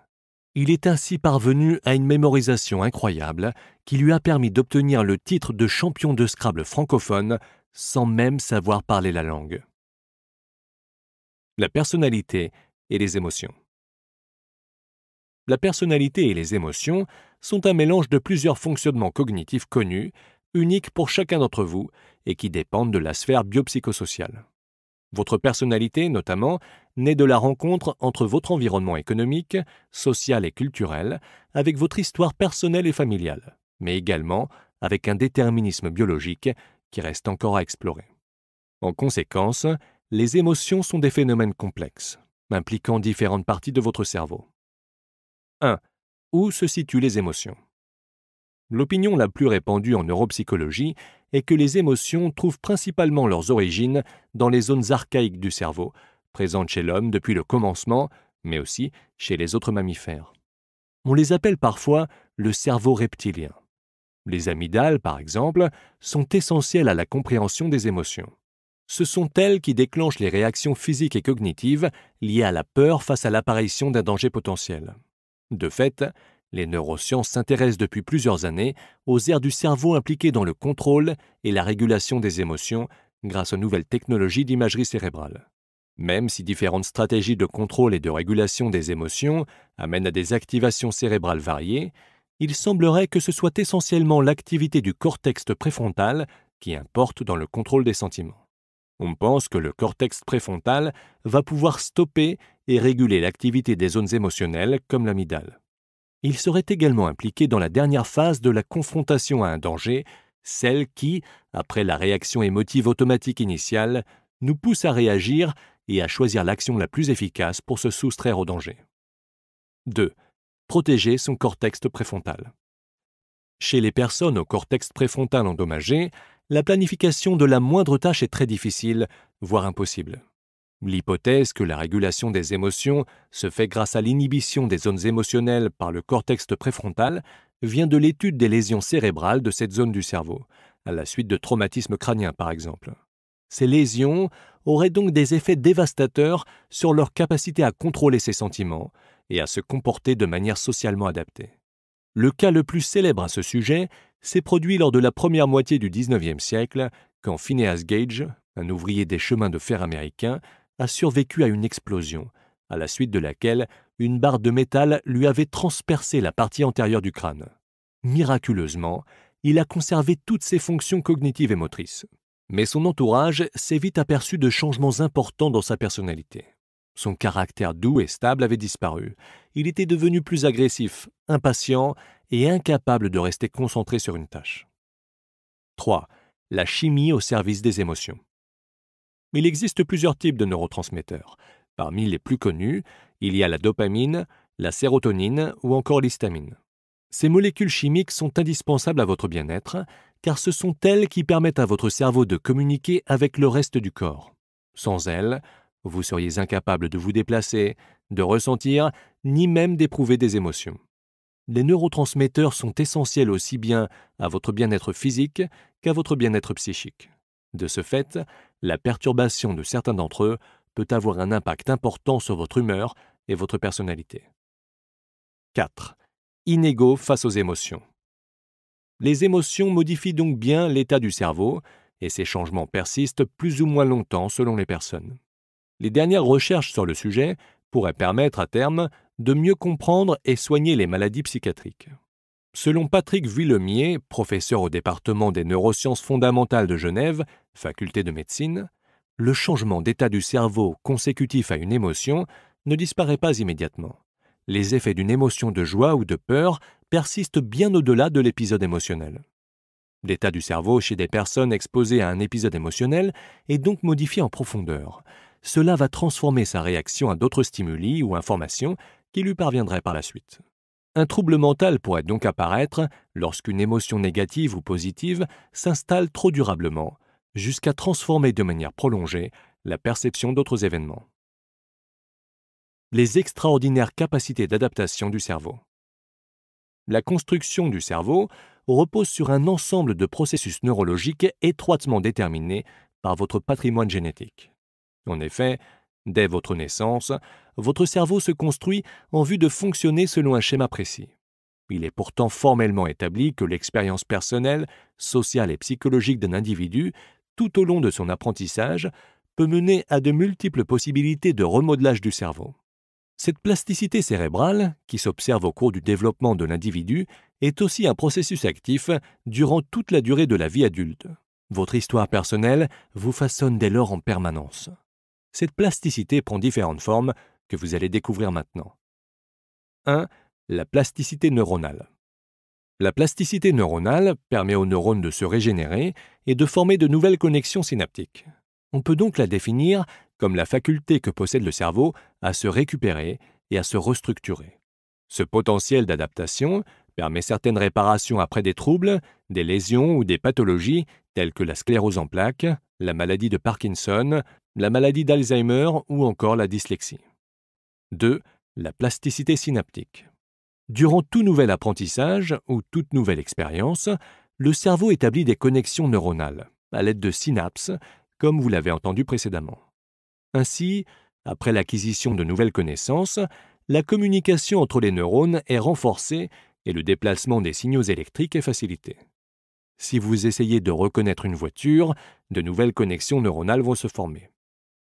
Il est ainsi parvenu à une mémorisation incroyable qui lui a permis d'obtenir le titre de champion de Scrabble francophone sans même savoir parler la langue. La personnalité et les émotions. La personnalité et les émotions sont un mélange de plusieurs fonctionnements cognitifs connus, uniques pour chacun d'entre vous, et qui dépendent de la sphère biopsychosociale. Votre personnalité, notamment, naît de la rencontre entre votre environnement économique, social et culturel, avec votre histoire personnelle et familiale, mais également avec un déterminisme biologique qui reste encore à explorer. En conséquence, les émotions sont des phénomènes complexes, impliquant différentes parties de votre cerveau. 1. Où se situent les émotions L'opinion la plus répandue en neuropsychologie est que les émotions trouvent principalement leurs origines dans les zones archaïques du cerveau, présentes chez l'homme depuis le commencement, mais aussi chez les autres mammifères. On les appelle parfois le cerveau reptilien. Les amygdales, par exemple, sont essentielles à la compréhension des émotions. Ce sont elles qui déclenchent les réactions physiques et cognitives liées à la peur face à l'apparition d'un danger potentiel. De fait, les neurosciences s'intéressent depuis plusieurs années aux aires du cerveau impliquées dans le contrôle et la régulation des émotions grâce aux nouvelles technologies d'imagerie cérébrale. Même si différentes stratégies de contrôle et de régulation des émotions amènent à des activations cérébrales variées, il semblerait que ce soit essentiellement l'activité du cortex préfrontal qui importe dans le contrôle des sentiments. On pense que le cortex préfrontal va pouvoir stopper et réguler l'activité des zones émotionnelles comme l'amidale il serait également impliqué dans la dernière phase de la confrontation à un danger, celle qui, après la réaction émotive automatique initiale, nous pousse à réagir et à choisir l'action la plus efficace pour se soustraire au danger. 2. Protéger son cortex préfrontal. Chez les personnes au cortex préfrontal endommagé, la planification de la moindre tâche est très difficile, voire impossible. L'hypothèse que la régulation des émotions se fait grâce à l'inhibition des zones émotionnelles par le cortex préfrontal vient de l'étude des lésions cérébrales de cette zone du cerveau, à la suite de traumatismes crâniens par exemple. Ces lésions auraient donc des effets dévastateurs sur leur capacité à contrôler ses sentiments et à se comporter de manière socialement adaptée. Le cas le plus célèbre à ce sujet s'est produit lors de la première moitié du XIXe siècle, quand Phineas Gage, un ouvrier des chemins de fer américain, a survécu à une explosion, à la suite de laquelle une barre de métal lui avait transpercé la partie antérieure du crâne. Miraculeusement, il a conservé toutes ses fonctions cognitives et motrices. Mais son entourage s'est vite aperçu de changements importants dans sa personnalité. Son caractère doux et stable avait disparu. Il était devenu plus agressif, impatient et incapable de rester concentré sur une tâche. 3. La chimie au service des émotions il existe plusieurs types de neurotransmetteurs. Parmi les plus connus, il y a la dopamine, la sérotonine ou encore l'histamine. Ces molécules chimiques sont indispensables à votre bien-être, car ce sont elles qui permettent à votre cerveau de communiquer avec le reste du corps. Sans elles, vous seriez incapable de vous déplacer, de ressentir, ni même d'éprouver des émotions. Les neurotransmetteurs sont essentiels aussi bien à votre bien-être physique qu'à votre bien-être psychique. De ce fait, la perturbation de certains d'entre eux peut avoir un impact important sur votre humeur et votre personnalité. 4. Inégaux face aux émotions. Les émotions modifient donc bien l'état du cerveau, et ces changements persistent plus ou moins longtemps selon les personnes. Les dernières recherches sur le sujet pourraient permettre à terme de mieux comprendre et soigner les maladies psychiatriques. Selon Patrick Villemier, professeur au département des neurosciences fondamentales de Genève, faculté de médecine, le changement d'état du cerveau consécutif à une émotion ne disparaît pas immédiatement. Les effets d'une émotion de joie ou de peur persistent bien au-delà de l'épisode émotionnel. L'état du cerveau chez des personnes exposées à un épisode émotionnel est donc modifié en profondeur. Cela va transformer sa réaction à d'autres stimuli ou informations qui lui parviendraient par la suite. Un trouble mental pourrait donc apparaître lorsqu'une émotion négative ou positive s'installe trop durablement, jusqu'à transformer de manière prolongée la perception d'autres événements. Les extraordinaires capacités d'adaptation du cerveau. La construction du cerveau repose sur un ensemble de processus neurologiques étroitement déterminés par votre patrimoine génétique. En effet, Dès votre naissance, votre cerveau se construit en vue de fonctionner selon un schéma précis. Il est pourtant formellement établi que l'expérience personnelle, sociale et psychologique d'un individu, tout au long de son apprentissage, peut mener à de multiples possibilités de remodelage du cerveau. Cette plasticité cérébrale, qui s'observe au cours du développement de l'individu, est aussi un processus actif durant toute la durée de la vie adulte. Votre histoire personnelle vous façonne dès lors en permanence cette plasticité prend différentes formes que vous allez découvrir maintenant. 1. La plasticité neuronale. La plasticité neuronale permet aux neurones de se régénérer et de former de nouvelles connexions synaptiques. On peut donc la définir comme la faculté que possède le cerveau à se récupérer et à se restructurer. Ce potentiel d'adaptation permet certaines réparations après des troubles, des lésions ou des pathologies telles que la sclérose en plaques, la maladie de Parkinson, la maladie d'Alzheimer ou encore la dyslexie. 2. La plasticité synaptique. Durant tout nouvel apprentissage ou toute nouvelle expérience, le cerveau établit des connexions neuronales à l'aide de synapses, comme vous l'avez entendu précédemment. Ainsi, après l'acquisition de nouvelles connaissances, la communication entre les neurones est renforcée et le déplacement des signaux électriques est facilité. Si vous essayez de reconnaître une voiture, de nouvelles connexions neuronales vont se former.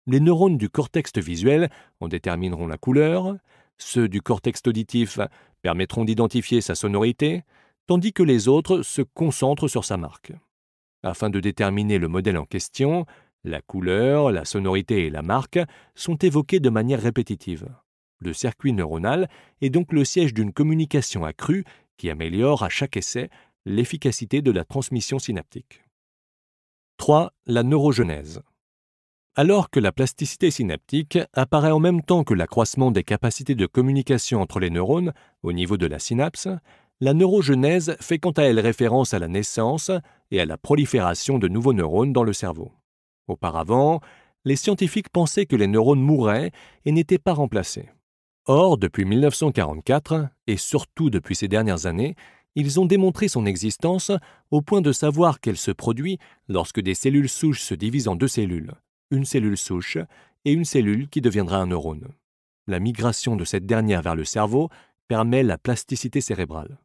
Les neurones du cortex visuel en détermineront la couleur, ceux du cortex auditif permettront d'identifier sa sonorité, tandis que les autres se concentrent sur sa marque. Afin de déterminer le modèle en question, la couleur, la sonorité et la marque sont évoquées de manière répétitive. Le circuit neuronal est donc le siège d'une communication accrue qui améliore à chaque essai l'efficacité de la transmission synaptique. 3. La neurogenèse. Alors que la plasticité synaptique apparaît en même temps que l'accroissement des capacités de communication entre les neurones au niveau de la synapse, la neurogenèse fait quant à elle référence à la naissance et à la prolifération de nouveaux neurones dans le cerveau. Auparavant, les scientifiques pensaient que les neurones mouraient et n'étaient pas remplacés. Or, depuis 1944, et surtout depuis ces dernières années, ils ont démontré son existence au point de savoir qu'elle se produit lorsque des cellules souches se divisent en deux cellules, une cellule souche et une cellule qui deviendra un neurone. La migration de cette dernière vers le cerveau permet la plasticité cérébrale.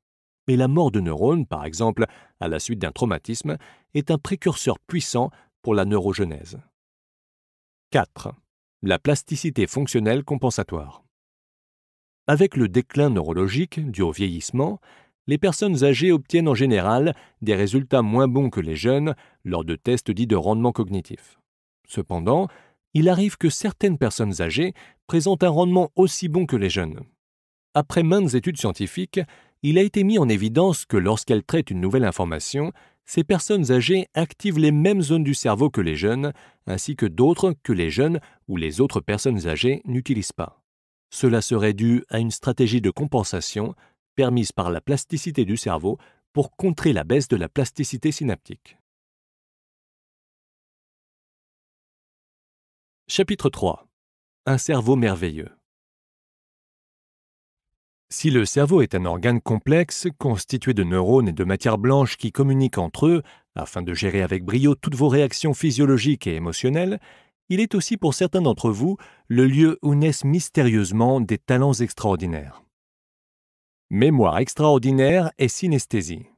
Mais la mort de neurones, par exemple, à la suite d'un traumatisme, est un précurseur puissant pour la neurogenèse. 4. La plasticité fonctionnelle compensatoire. Avec le déclin neurologique dû au vieillissement, les personnes âgées obtiennent en général des résultats moins bons que les jeunes lors de tests dits de rendement cognitif. Cependant, il arrive que certaines personnes âgées présentent un rendement aussi bon que les jeunes. Après maintes études scientifiques, il a été mis en évidence que lorsqu'elles traitent une nouvelle information, ces personnes âgées activent les mêmes zones du cerveau que les jeunes, ainsi que d'autres que les jeunes ou les autres personnes âgées n'utilisent pas. Cela serait dû à une stratégie de compensation permise par la plasticité du cerveau pour contrer la baisse de la plasticité synaptique. Chapitre 3 Un cerveau merveilleux. Si le cerveau est un organe complexe, constitué de neurones et de matières blanches qui communiquent entre eux, afin de gérer avec brio toutes vos réactions physiologiques et émotionnelles, il est aussi pour certains d'entre vous le lieu où naissent mystérieusement des talents extraordinaires. Mémoire extraordinaire et synesthésie.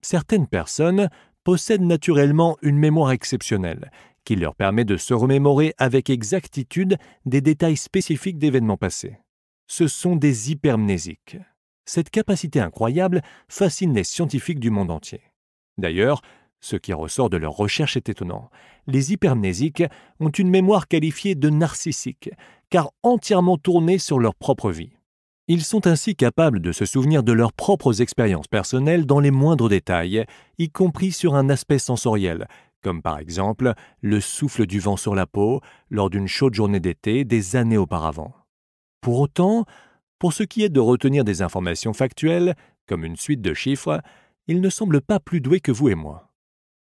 Certaines personnes possèdent naturellement une mémoire exceptionnelle qui leur permet de se remémorer avec exactitude des détails spécifiques d'événements passés. Ce sont des hypermnésiques. Cette capacité incroyable fascine les scientifiques du monde entier. D'ailleurs, ce qui ressort de leurs recherches est étonnant. Les hypermnésiques ont une mémoire qualifiée de narcissique, car entièrement tournée sur leur propre vie. Ils sont ainsi capables de se souvenir de leurs propres expériences personnelles dans les moindres détails, y compris sur un aspect sensoriel, comme par exemple le souffle du vent sur la peau lors d'une chaude journée d'été des années auparavant. Pour autant, pour ce qui est de retenir des informations factuelles, comme une suite de chiffres, il ne semble pas plus doué que vous et moi.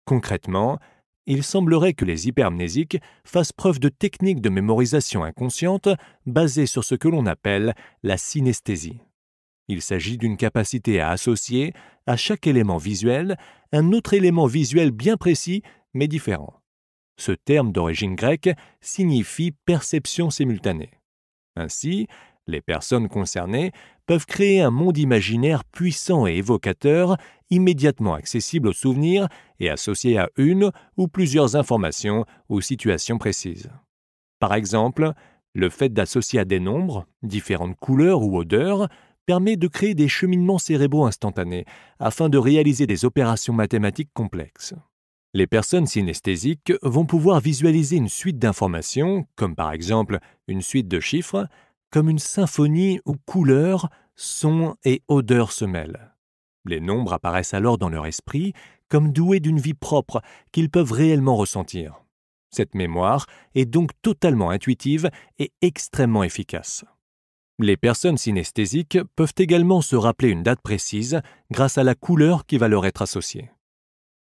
Concrètement, il semblerait que les hypermnésiques fassent preuve de techniques de mémorisation inconsciente basées sur ce que l'on appelle la synesthésie. Il s'agit d'une capacité à associer à chaque élément visuel un autre élément visuel bien précis mais différent. Ce terme d'origine grecque signifie perception simultanée. Ainsi, les personnes concernées peuvent créer un monde imaginaire puissant et évocateur, immédiatement accessible aux souvenirs et associé à une ou plusieurs informations ou situations précises. Par exemple, le fait d'associer à des nombres, différentes couleurs ou odeurs, permet de créer des cheminements cérébraux instantanés afin de réaliser des opérations mathématiques complexes les personnes synesthésiques vont pouvoir visualiser une suite d'informations, comme par exemple une suite de chiffres, comme une symphonie où couleurs, sons et odeurs se mêlent. Les nombres apparaissent alors dans leur esprit comme doués d'une vie propre qu'ils peuvent réellement ressentir. Cette mémoire est donc totalement intuitive et extrêmement efficace. Les personnes synesthésiques peuvent également se rappeler une date précise grâce à la couleur qui va leur être associée.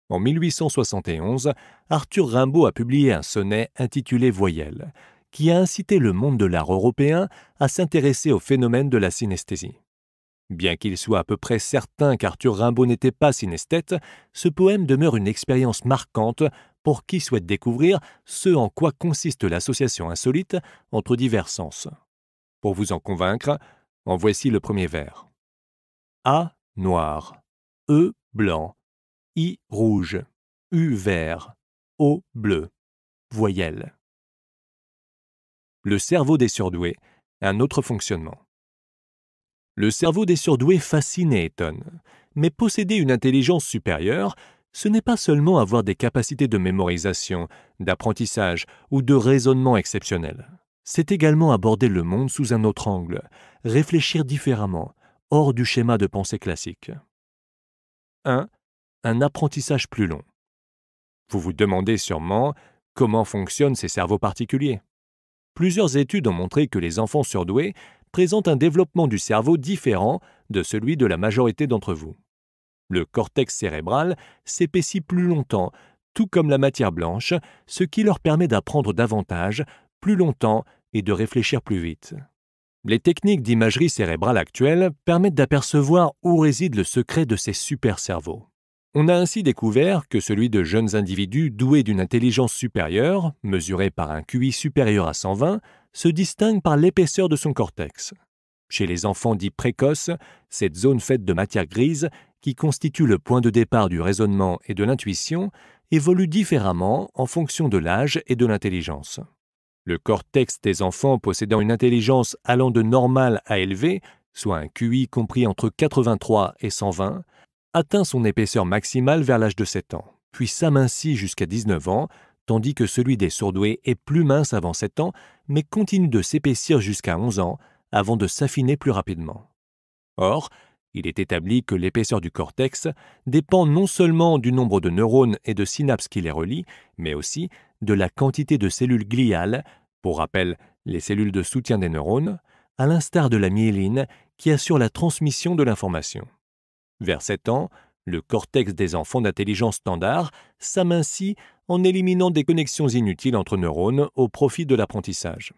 En 1871, Arthur Rimbaud a publié un sonnet intitulé Voyelles, qui a incité le monde de l'art européen à s'intéresser au phénomène de la synesthésie. Bien qu'il soit à peu près certain qu'Arthur Rimbaud n'était pas synesthète, ce poème demeure une expérience marquante pour qui souhaite découvrir ce en quoi consiste l'association insolite entre divers sens. Pour vous en convaincre, en voici le premier vers. A noir, E blanc, I rouge, U vert, O bleu. Voyelle. Le cerveau des surdoués, un autre fonctionnement. Le cerveau des surdoués fascine et étonne, mais posséder une intelligence supérieure, ce n'est pas seulement avoir des capacités de mémorisation, d'apprentissage ou de raisonnement exceptionnel C'est également aborder le monde sous un autre angle, réfléchir différemment, hors du schéma de pensée classique. 1 un apprentissage plus long. Vous vous demandez sûrement comment fonctionnent ces cerveaux particuliers. Plusieurs études ont montré que les enfants surdoués présentent un développement du cerveau différent de celui de la majorité d'entre vous. Le cortex cérébral s'épaissit plus longtemps, tout comme la matière blanche, ce qui leur permet d'apprendre davantage, plus longtemps et de réfléchir plus vite. Les techniques d'imagerie cérébrale actuelles permettent d'apercevoir où réside le secret de ces super cerveaux. On a ainsi découvert que celui de jeunes individus doués d'une intelligence supérieure, mesurée par un QI supérieur à 120, se distingue par l'épaisseur de son cortex. Chez les enfants dits précoces, cette zone faite de matière grise, qui constitue le point de départ du raisonnement et de l'intuition, évolue différemment en fonction de l'âge et de l'intelligence. Le cortex des enfants possédant une intelligence allant de normale » à élevée, soit un QI compris entre 83 et 120, atteint son épaisseur maximale vers l'âge de 7 ans, puis s'amincit jusqu'à 19 ans, tandis que celui des sourdoués est plus mince avant 7 ans, mais continue de s'épaissir jusqu'à 11 ans avant de s'affiner plus rapidement. Or, il est établi que l'épaisseur du cortex dépend non seulement du nombre de neurones et de synapses qui les relient, mais aussi de la quantité de cellules gliales, pour rappel, les cellules de soutien des neurones, à l'instar de la myéline qui assure la transmission de l'information. Vers 7 ans, le cortex des enfants d'intelligence standard s'amincit en éliminant des connexions inutiles entre neurones au profit de l'apprentissage.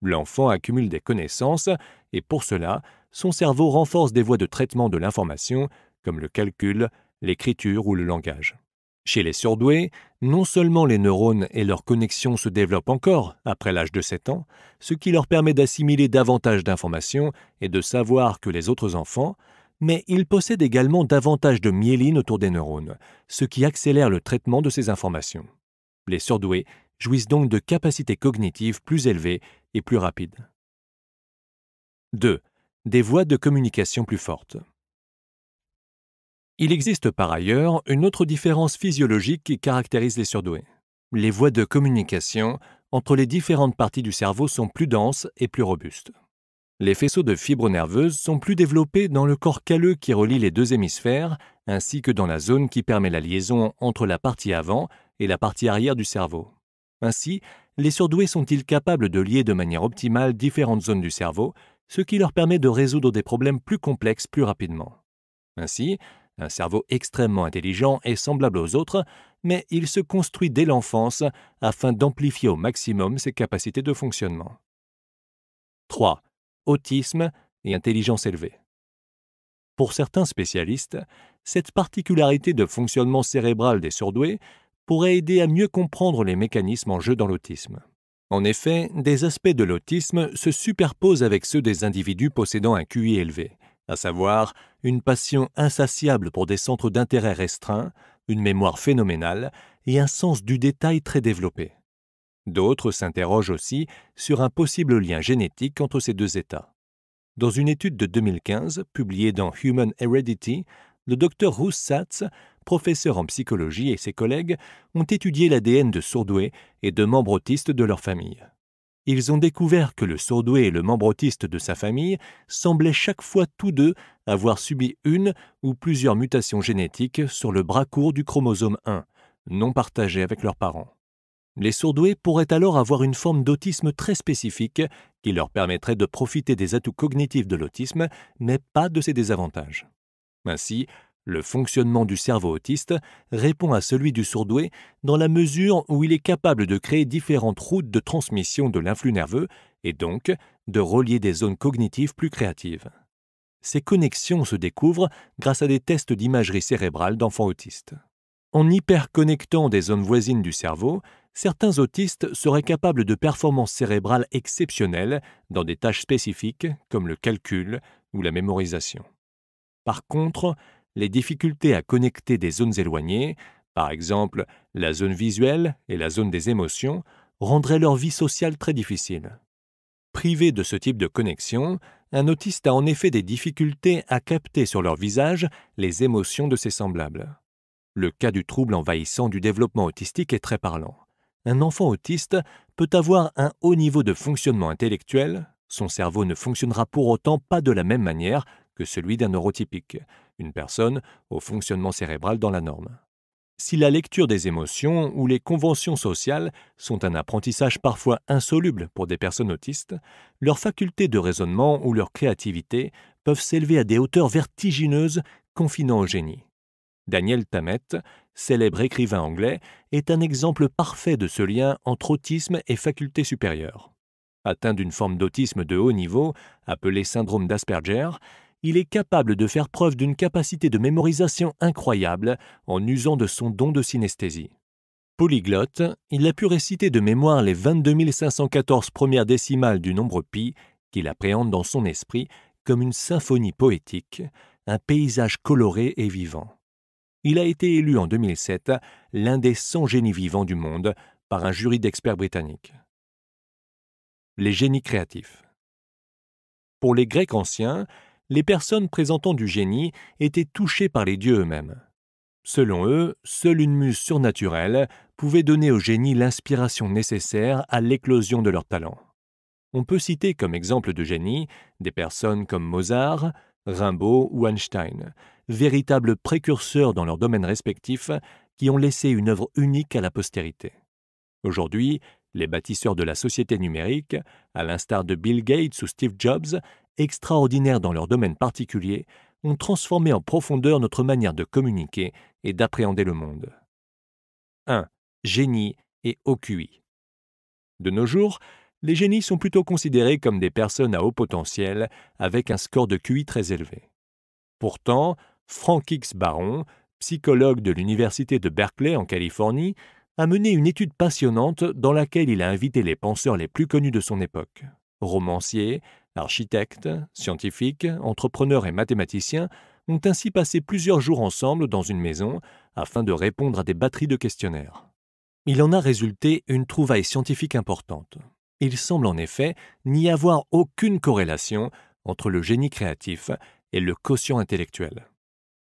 L'enfant accumule des connaissances et pour cela, son cerveau renforce des voies de traitement de l'information comme le calcul, l'écriture ou le langage. Chez les surdoués, non seulement les neurones et leurs connexions se développent encore après l'âge de 7 ans, ce qui leur permet d'assimiler davantage d'informations et de savoir que les autres enfants, mais il possède également davantage de myéline autour des neurones, ce qui accélère le traitement de ces informations. Les surdoués jouissent donc de capacités cognitives plus élevées et plus rapides. 2. Des voies de communication plus fortes. Il existe par ailleurs une autre différence physiologique qui caractérise les surdoués. Les voies de communication entre les différentes parties du cerveau sont plus denses et plus robustes. Les faisceaux de fibres nerveuses sont plus développés dans le corps calleux qui relie les deux hémisphères, ainsi que dans la zone qui permet la liaison entre la partie avant et la partie arrière du cerveau. Ainsi, les surdoués sont-ils capables de lier de manière optimale différentes zones du cerveau, ce qui leur permet de résoudre des problèmes plus complexes plus rapidement. Ainsi, un cerveau extrêmement intelligent est semblable aux autres, mais il se construit dès l'enfance afin d'amplifier au maximum ses capacités de fonctionnement. 3 autisme et intelligence élevée. Pour certains spécialistes, cette particularité de fonctionnement cérébral des surdoués pourrait aider à mieux comprendre les mécanismes en jeu dans l'autisme. En effet, des aspects de l'autisme se superposent avec ceux des individus possédant un QI élevé, à savoir une passion insatiable pour des centres d'intérêt restreints, une mémoire phénoménale et un sens du détail très développé. D'autres s'interrogent aussi sur un possible lien génétique entre ces deux états. Dans une étude de 2015 publiée dans Human Heredity, le docteur Ruth Satz, professeur en psychologie, et ses collègues ont étudié l'ADN de sourdoués et de membres autistes de leur famille. Ils ont découvert que le sourdoué et le membre autiste de sa famille semblaient chaque fois tous deux avoir subi une ou plusieurs mutations génétiques sur le bras court du chromosome 1, non partagé avec leurs parents. Les sourdoués pourraient alors avoir une forme d'autisme très spécifique qui leur permettrait de profiter des atouts cognitifs de l'autisme, mais pas de ses désavantages. Ainsi, le fonctionnement du cerveau autiste répond à celui du sourdoué dans la mesure où il est capable de créer différentes routes de transmission de l'influx nerveux et donc de relier des zones cognitives plus créatives. Ces connexions se découvrent grâce à des tests d'imagerie cérébrale d'enfants autistes. En hyperconnectant des zones voisines du cerveau, certains autistes seraient capables de performances cérébrales exceptionnelles dans des tâches spécifiques comme le calcul ou la mémorisation. Par contre, les difficultés à connecter des zones éloignées, par exemple la zone visuelle et la zone des émotions, rendraient leur vie sociale très difficile. Privé de ce type de connexion, un autiste a en effet des difficultés à capter sur leur visage les émotions de ses semblables. Le cas du trouble envahissant du développement autistique est très parlant un enfant autiste peut avoir un haut niveau de fonctionnement intellectuel, son cerveau ne fonctionnera pour autant pas de la même manière que celui d'un neurotypique, une personne au fonctionnement cérébral dans la norme. Si la lecture des émotions ou les conventions sociales sont un apprentissage parfois insoluble pour des personnes autistes, leurs facultés de raisonnement ou leur créativité peuvent s'élever à des hauteurs vertigineuses confinant au génie. Daniel Tammet, célèbre écrivain anglais, est un exemple parfait de ce lien entre autisme et faculté supérieure. Atteint d'une forme d'autisme de haut niveau, appelée syndrome d'Asperger, il est capable de faire preuve d'une capacité de mémorisation incroyable en usant de son don de synesthésie. Polyglotte, il a pu réciter de mémoire les 22 514 premières décimales du nombre pi qu'il appréhende dans son esprit comme une symphonie poétique, un paysage coloré et vivant il a été élu en 2007 l'un des 100 génies vivants du monde par un jury d'experts britanniques. Les génies créatifs. Pour les Grecs anciens, les personnes présentant du génie étaient touchées par les dieux eux-mêmes. Selon eux, seule une muse surnaturelle pouvait donner au génie l'inspiration nécessaire à l'éclosion de leurs talents. On peut citer comme exemple de génie des personnes comme Mozart, Rimbaud ou Einstein, véritables précurseurs dans leurs domaines respectifs qui ont laissé une œuvre unique à la postérité. Aujourd'hui, les bâtisseurs de la société numérique, à l'instar de Bill Gates ou Steve Jobs, extraordinaires dans leur domaine particulier, ont transformé en profondeur notre manière de communiquer et d'appréhender le monde. 1. Génie et OQI. De nos jours, les génies sont plutôt considérés comme des personnes à haut potentiel avec un score de QI très élevé. Pourtant, Frank X. Baron, psychologue de l'Université de Berkeley en Californie, a mené une étude passionnante dans laquelle il a invité les penseurs les plus connus de son époque. Romanciers, architectes, scientifiques, entrepreneurs et mathématiciens ont ainsi passé plusieurs jours ensemble dans une maison afin de répondre à des batteries de questionnaires. Il en a résulté une trouvaille scientifique importante. Il semble en effet n'y avoir aucune corrélation entre le génie créatif et le quotient intellectuel.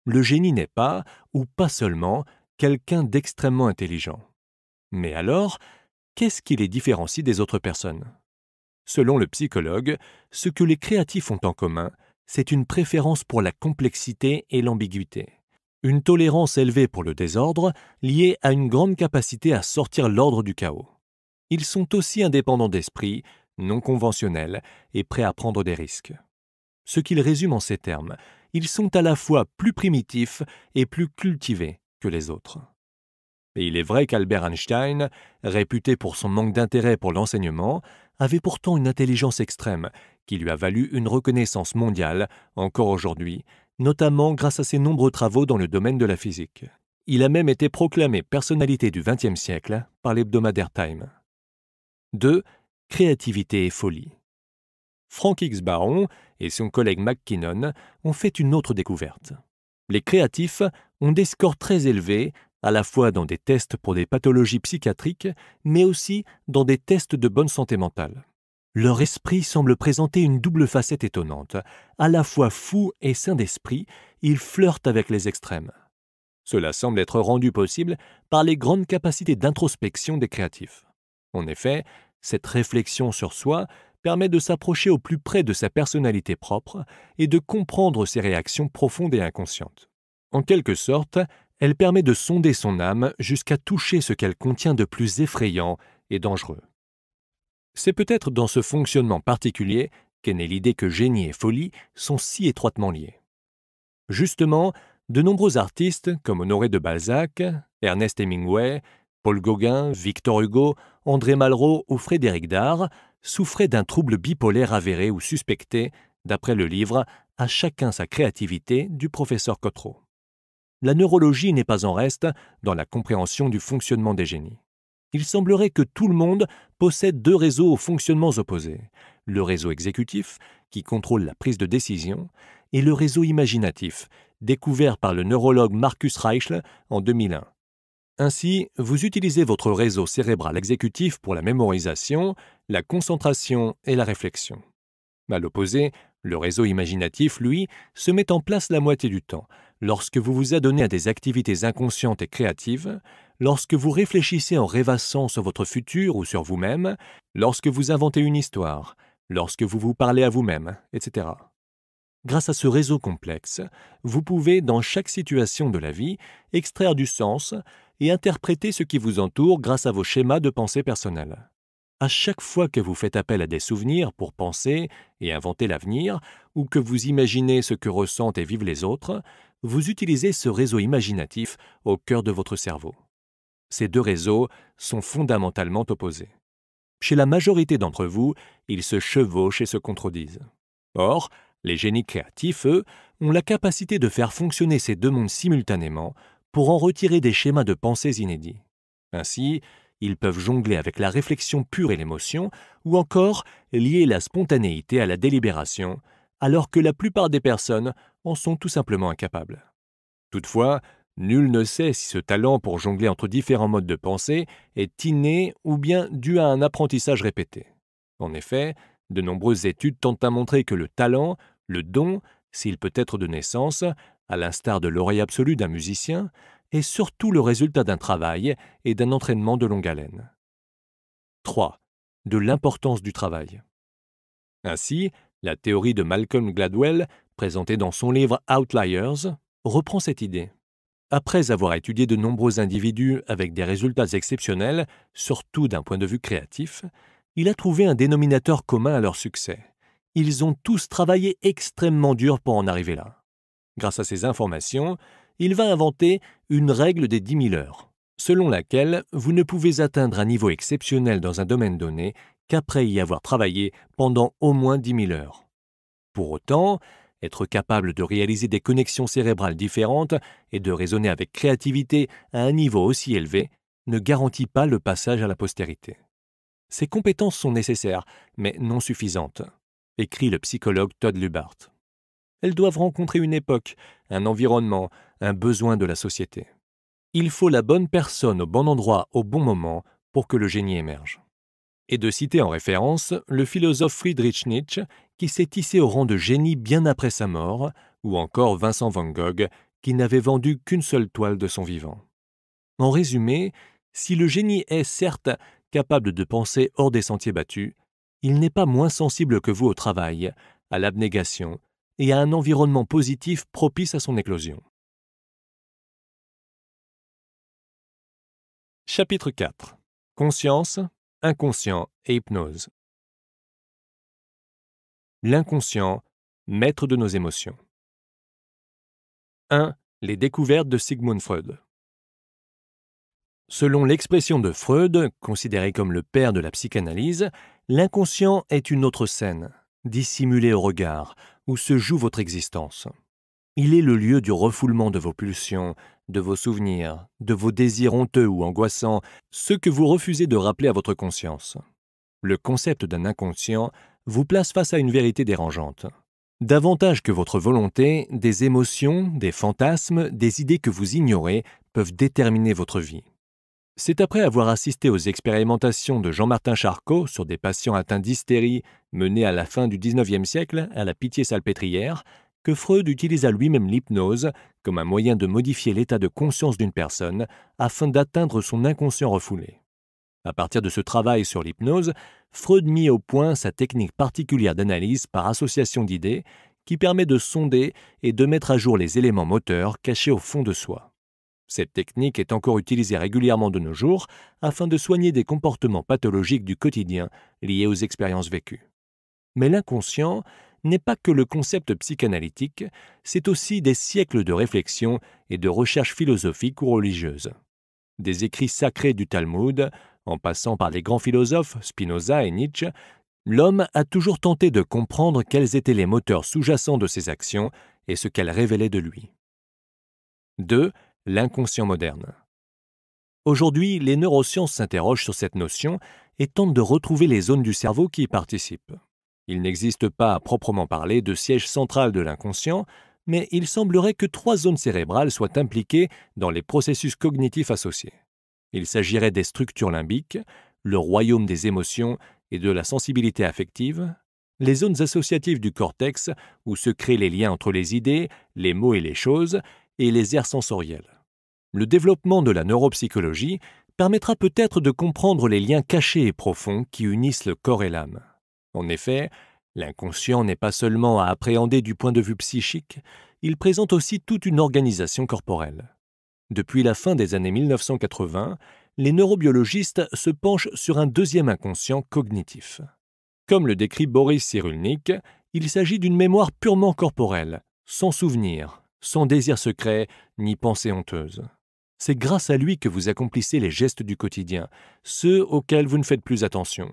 Le génie n'est pas, ou pas seulement, quelqu'un d'extrêmement intelligent. Mais alors, qu'est-ce qui les différencie des autres personnes Selon le psychologue, ce que les créatifs ont en commun, c'est une préférence pour la complexité et l'ambiguïté, une tolérance élevée pour le désordre liée à une grande capacité à sortir l'ordre du chaos ils sont aussi indépendants d'esprit, non conventionnels et prêts à prendre des risques. Ce qu'il résume en ces termes, ils sont à la fois plus primitifs et plus cultivés que les autres. Et il est vrai qu'Albert Einstein, réputé pour son manque d'intérêt pour l'enseignement, avait pourtant une intelligence extrême qui lui a valu une reconnaissance mondiale encore aujourd'hui, notamment grâce à ses nombreux travaux dans le domaine de la physique. Il a même été proclamé personnalité du XXe siècle par l'hebdomadaire Time. 2. Créativité et folie. Frank X. Baron et son collègue McKinnon ont fait une autre découverte. Les créatifs ont des scores très élevés, à la fois dans des tests pour des pathologies psychiatriques, mais aussi dans des tests de bonne santé mentale. Leur esprit semble présenter une double facette étonnante. À la fois fou et sain d'esprit, ils flirtent avec les extrêmes. Cela semble être rendu possible par les grandes capacités d'introspection des créatifs. En effet, cette réflexion sur soi permet de s'approcher au plus près de sa personnalité propre et de comprendre ses réactions profondes et inconscientes. En quelque sorte, elle permet de sonder son âme jusqu'à toucher ce qu'elle contient de plus effrayant et dangereux. C'est peut-être dans ce fonctionnement particulier qu'est née l'idée que génie et folie sont si étroitement liés. Justement, de nombreux artistes, comme Honoré de Balzac, Ernest Hemingway Paul Gauguin, Victor Hugo, André Malraux ou Frédéric Dard souffraient d'un trouble bipolaire avéré ou suspecté, d'après le livre À chacun sa créativité du professeur Cotreau. La neurologie n'est pas en reste dans la compréhension du fonctionnement des génies. Il semblerait que tout le monde possède deux réseaux aux fonctionnements opposés, le réseau exécutif, qui contrôle la prise de décision, et le réseau imaginatif, découvert par le neurologue Marcus Reichel en 2001 ainsi, vous utilisez votre réseau cérébral exécutif pour la mémorisation, la concentration et la réflexion. À l'opposé, le réseau imaginatif, lui, se met en place la moitié du temps, lorsque vous vous adonnez à des activités inconscientes et créatives, lorsque vous réfléchissez en rêvassant sur votre futur ou sur vous-même, lorsque vous inventez une histoire, lorsque vous vous parlez à vous-même, etc. Grâce à ce réseau complexe, vous pouvez, dans chaque situation de la vie, extraire du sens et interpréter ce qui vous entoure grâce à vos schémas de pensée personnelle. À chaque fois que vous faites appel à des souvenirs pour penser et inventer l'avenir, ou que vous imaginez ce que ressentent et vivent les autres, vous utilisez ce réseau imaginatif au cœur de votre cerveau. Ces deux réseaux sont fondamentalement opposés. Chez la majorité d'entre vous, ils se chevauchent et se contredisent. Or, les génies créatifs, eux, ont la capacité de faire fonctionner ces deux mondes simultanément pour en retirer des schémas de pensées inédits. Ainsi, ils peuvent jongler avec la réflexion pure et l'émotion, ou encore lier la spontanéité à la délibération, alors que la plupart des personnes en sont tout simplement incapables. Toutefois, nul ne sait si ce talent pour jongler entre différents modes de pensée est inné ou bien dû à un apprentissage répété. En effet, de nombreuses études tentent à montrer que le talent le don, s'il peut être de naissance, à l'instar de l'oreille absolue d'un musicien, est surtout le résultat d'un travail et d'un entraînement de longue haleine. 3. De l'importance du travail. Ainsi, la théorie de Malcolm Gladwell, présentée dans son livre Outliers, reprend cette idée. Après avoir étudié de nombreux individus avec des résultats exceptionnels, surtout d'un point de vue créatif, il a trouvé un dénominateur commun à leur succès ils ont tous travaillé extrêmement dur pour en arriver là. Grâce à ces informations, il va inventer une règle des 10 000 heures, selon laquelle vous ne pouvez atteindre un niveau exceptionnel dans un domaine donné qu'après y avoir travaillé pendant au moins 10 000 heures. Pour autant, être capable de réaliser des connexions cérébrales différentes et de raisonner avec créativité à un niveau aussi élevé ne garantit pas le passage à la postérité. Ces compétences sont nécessaires, mais non suffisantes écrit le psychologue Todd Lubart. Elles doivent rencontrer une époque, un environnement, un besoin de la société. Il faut la bonne personne au bon endroit au bon moment pour que le génie émerge. Et de citer en référence le philosophe Friedrich Nietzsche, qui s'est hissé au rang de génie bien après sa mort, ou encore Vincent van Gogh, qui n'avait vendu qu'une seule toile de son vivant. En résumé, si le génie est certes capable de penser hors des sentiers battus, il n'est pas moins sensible que vous au travail, à l'abnégation et à un environnement positif propice à son éclosion. Chapitre 4 Conscience, inconscient et hypnose. L'inconscient, maître de nos émotions. 1. Les découvertes de Sigmund Freud. Selon l'expression de Freud, considéré comme le père de la psychanalyse, L'inconscient est une autre scène, dissimulée au regard, où se joue votre existence. Il est le lieu du refoulement de vos pulsions, de vos souvenirs, de vos désirs honteux ou angoissants, ceux que vous refusez de rappeler à votre conscience. Le concept d'un inconscient vous place face à une vérité dérangeante. Davantage que votre volonté, des émotions, des fantasmes, des idées que vous ignorez peuvent déterminer votre vie. C'est après avoir assisté aux expérimentations de Jean-Martin Charcot sur des patients atteints d'hystérie menées à la fin du XIXe siècle à la Pitié-Salpêtrière que Freud utilisa lui-même l'hypnose comme un moyen de modifier l'état de conscience d'une personne afin d'atteindre son inconscient refoulé. À partir de ce travail sur l'hypnose, Freud mit au point sa technique particulière d'analyse par association d'idées qui permet de sonder et de mettre à jour les éléments moteurs cachés au fond de soi. Cette technique est encore utilisée régulièrement de nos jours afin de soigner des comportements pathologiques du quotidien liés aux expériences vécues. Mais l'inconscient n'est pas que le concept psychanalytique, c'est aussi des siècles de réflexion et de recherche philosophique ou religieuse. Des écrits sacrés du Talmud, en passant par les grands philosophes Spinoza et Nietzsche, l'homme a toujours tenté de comprendre quels étaient les moteurs sous-jacents de ses actions et ce qu'elles révélaient de lui. 2 l'inconscient moderne. Aujourd'hui, les neurosciences s'interrogent sur cette notion et tentent de retrouver les zones du cerveau qui y participent. Il n'existe pas à proprement parler de siège central de l'inconscient, mais il semblerait que trois zones cérébrales soient impliquées dans les processus cognitifs associés. Il s'agirait des structures limbiques, le royaume des émotions et de la sensibilité affective, les zones associatives du cortex où se créent les liens entre les idées, les mots et les choses, et les aires sensorielles. Le développement de la neuropsychologie permettra peut-être de comprendre les liens cachés et profonds qui unissent le corps et l'âme. En effet, l'inconscient n'est pas seulement à appréhender du point de vue psychique, il présente aussi toute une organisation corporelle. Depuis la fin des années 1980, les neurobiologistes se penchent sur un deuxième inconscient cognitif. Comme le décrit Boris Cyrulnik, il s'agit d'une mémoire purement corporelle, sans souvenir, sans désir secret ni pensée honteuse. C'est grâce à lui que vous accomplissez les gestes du quotidien, ceux auxquels vous ne faites plus attention,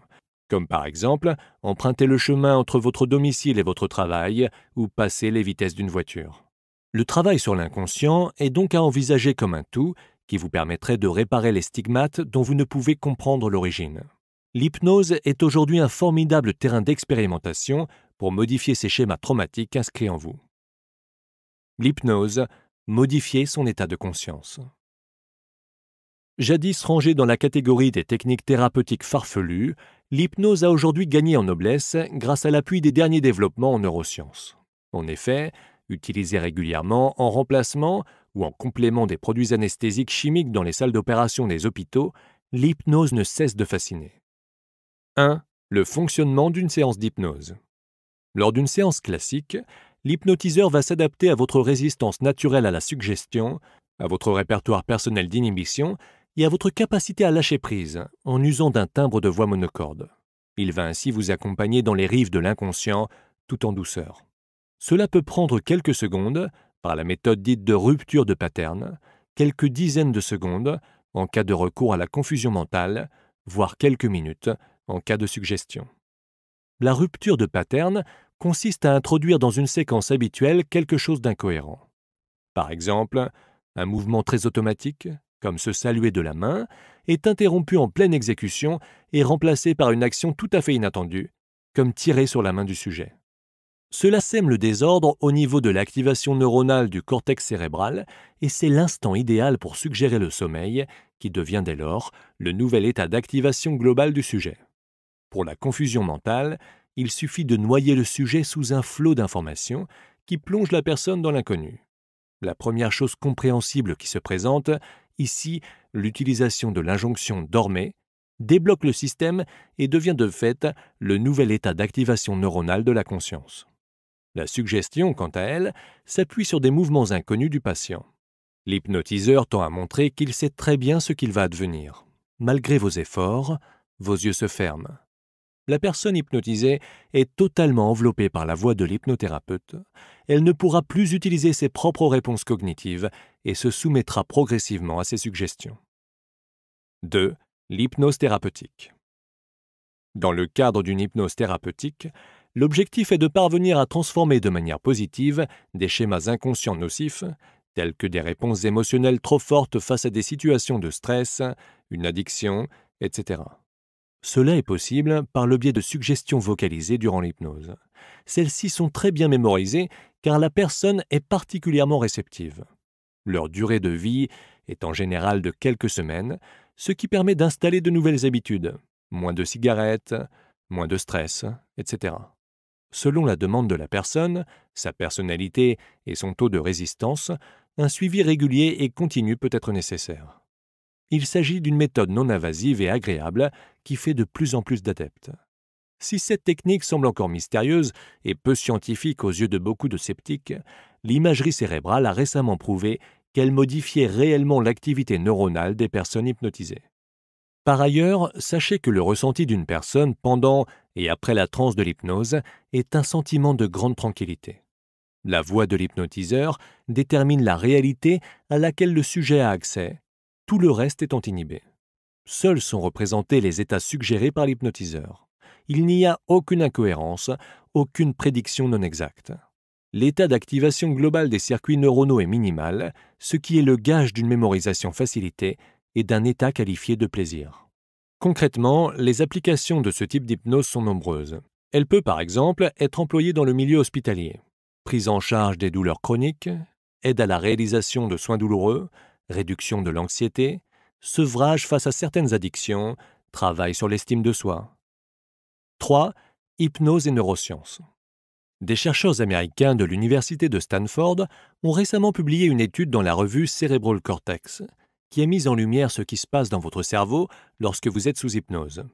comme par exemple emprunter le chemin entre votre domicile et votre travail ou passer les vitesses d'une voiture. Le travail sur l'inconscient est donc à envisager comme un tout qui vous permettrait de réparer les stigmates dont vous ne pouvez comprendre l'origine. L'hypnose est aujourd'hui un formidable terrain d'expérimentation pour modifier ces schémas traumatiques inscrits en vous l'hypnose modifier son état de conscience. Jadis rangée dans la catégorie des techniques thérapeutiques farfelues, l'hypnose a aujourd'hui gagné en noblesse grâce à l'appui des derniers développements en neurosciences. En effet, utilisée régulièrement en remplacement ou en complément des produits anesthésiques chimiques dans les salles d'opération des hôpitaux, l'hypnose ne cesse de fasciner. 1. Le fonctionnement d'une séance d'hypnose. Lors d'une séance classique, l'hypnotiseur va s'adapter à votre résistance naturelle à la suggestion, à votre répertoire personnel d'inhibition et à votre capacité à lâcher prise en usant d'un timbre de voix monocorde. Il va ainsi vous accompagner dans les rives de l'inconscient tout en douceur. Cela peut prendre quelques secondes, par la méthode dite de rupture de pattern, quelques dizaines de secondes en cas de recours à la confusion mentale, voire quelques minutes en cas de suggestion. La rupture de pattern consiste à introduire dans une séquence habituelle quelque chose d'incohérent. Par exemple, un mouvement très automatique, comme se saluer de la main, est interrompu en pleine exécution et remplacé par une action tout à fait inattendue, comme tirer sur la main du sujet. Cela sème le désordre au niveau de l'activation neuronale du cortex cérébral et c'est l'instant idéal pour suggérer le sommeil, qui devient dès lors le nouvel état d'activation globale du sujet. Pour la confusion mentale, il suffit de noyer le sujet sous un flot d'informations qui plonge la personne dans l'inconnu. La première chose compréhensible qui se présente, ici l'utilisation de l'injonction dormez, débloque le système et devient de fait le nouvel état d'activation neuronale de la conscience. La suggestion, quant à elle, s'appuie sur des mouvements inconnus du patient. L'hypnotiseur tend à montrer qu'il sait très bien ce qu'il va advenir. Malgré vos efforts, vos yeux se ferment. La personne hypnotisée est totalement enveloppée par la voix de l'hypnothérapeute. Elle ne pourra plus utiliser ses propres réponses cognitives et se soumettra progressivement à ses suggestions. 2. L'hypnose thérapeutique. Dans le cadre d'une hypnose thérapeutique, l'objectif est de parvenir à transformer de manière positive des schémas inconscients nocifs, tels que des réponses émotionnelles trop fortes face à des situations de stress, une addiction, etc. Cela est possible par le biais de suggestions vocalisées durant l'hypnose. Celles-ci sont très bien mémorisées car la personne est particulièrement réceptive. Leur durée de vie est en général de quelques semaines, ce qui permet d'installer de nouvelles habitudes, moins de cigarettes, moins de stress, etc. Selon la demande de la personne, sa personnalité et son taux de résistance, un suivi régulier et continu peut être nécessaire. Il s'agit d'une méthode non invasive et agréable qui fait de plus en plus d'adeptes. Si cette technique semble encore mystérieuse et peu scientifique aux yeux de beaucoup de sceptiques, l'imagerie cérébrale a récemment prouvé qu'elle modifiait réellement l'activité neuronale des personnes hypnotisées. Par ailleurs, sachez que le ressenti d'une personne pendant et après la transe de l'hypnose est un sentiment de grande tranquillité. La voix de l'hypnotiseur détermine la réalité à laquelle le sujet a accès tout le reste étant inhibé. Seuls sont représentés les états suggérés par l'hypnotiseur. Il n'y a aucune incohérence, aucune prédiction non exacte. L'état d'activation globale des circuits neuronaux est minimal, ce qui est le gage d'une mémorisation facilitée et d'un état qualifié de plaisir. Concrètement, les applications de ce type d'hypnose sont nombreuses. Elle peut par exemple être employée dans le milieu hospitalier. Prise en charge des douleurs chroniques, aide à la réalisation de soins douloureux, réduction de l'anxiété, sevrage face à certaines addictions, travail sur l'estime de soi. 3. Hypnose et neurosciences. Des chercheurs américains de l'Université de Stanford ont récemment publié une étude dans la revue Cerebral Cortex, qui a mis en lumière ce qui se passe dans votre cerveau lorsque vous êtes sous hypnose.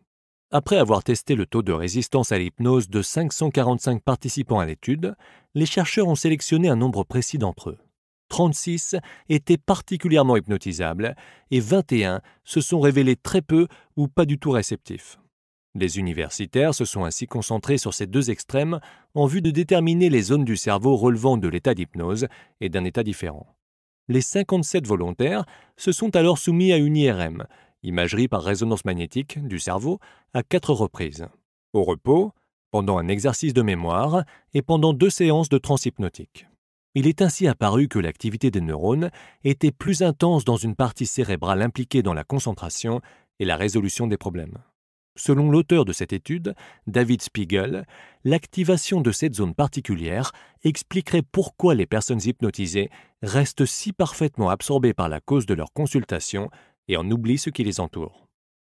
Après avoir testé le taux de résistance à l'hypnose de 545 participants à l'étude, les chercheurs ont sélectionné un nombre précis d'entre eux. 36 étaient particulièrement hypnotisables et 21 se sont révélés très peu ou pas du tout réceptifs. Les universitaires se sont ainsi concentrés sur ces deux extrêmes en vue de déterminer les zones du cerveau relevant de l'état d'hypnose et d'un état différent. Les 57 volontaires se sont alors soumis à une IRM, imagerie par résonance magnétique du cerveau, à quatre reprises. Au repos, pendant un exercice de mémoire et pendant deux séances de transhypnotique. Il est ainsi apparu que l'activité des neurones était plus intense dans une partie cérébrale impliquée dans la concentration et la résolution des problèmes. Selon l'auteur de cette étude, David Spiegel, l'activation de cette zone particulière expliquerait pourquoi les personnes hypnotisées restent si parfaitement absorbées par la cause de leur consultation et en oublient ce qui les entoure.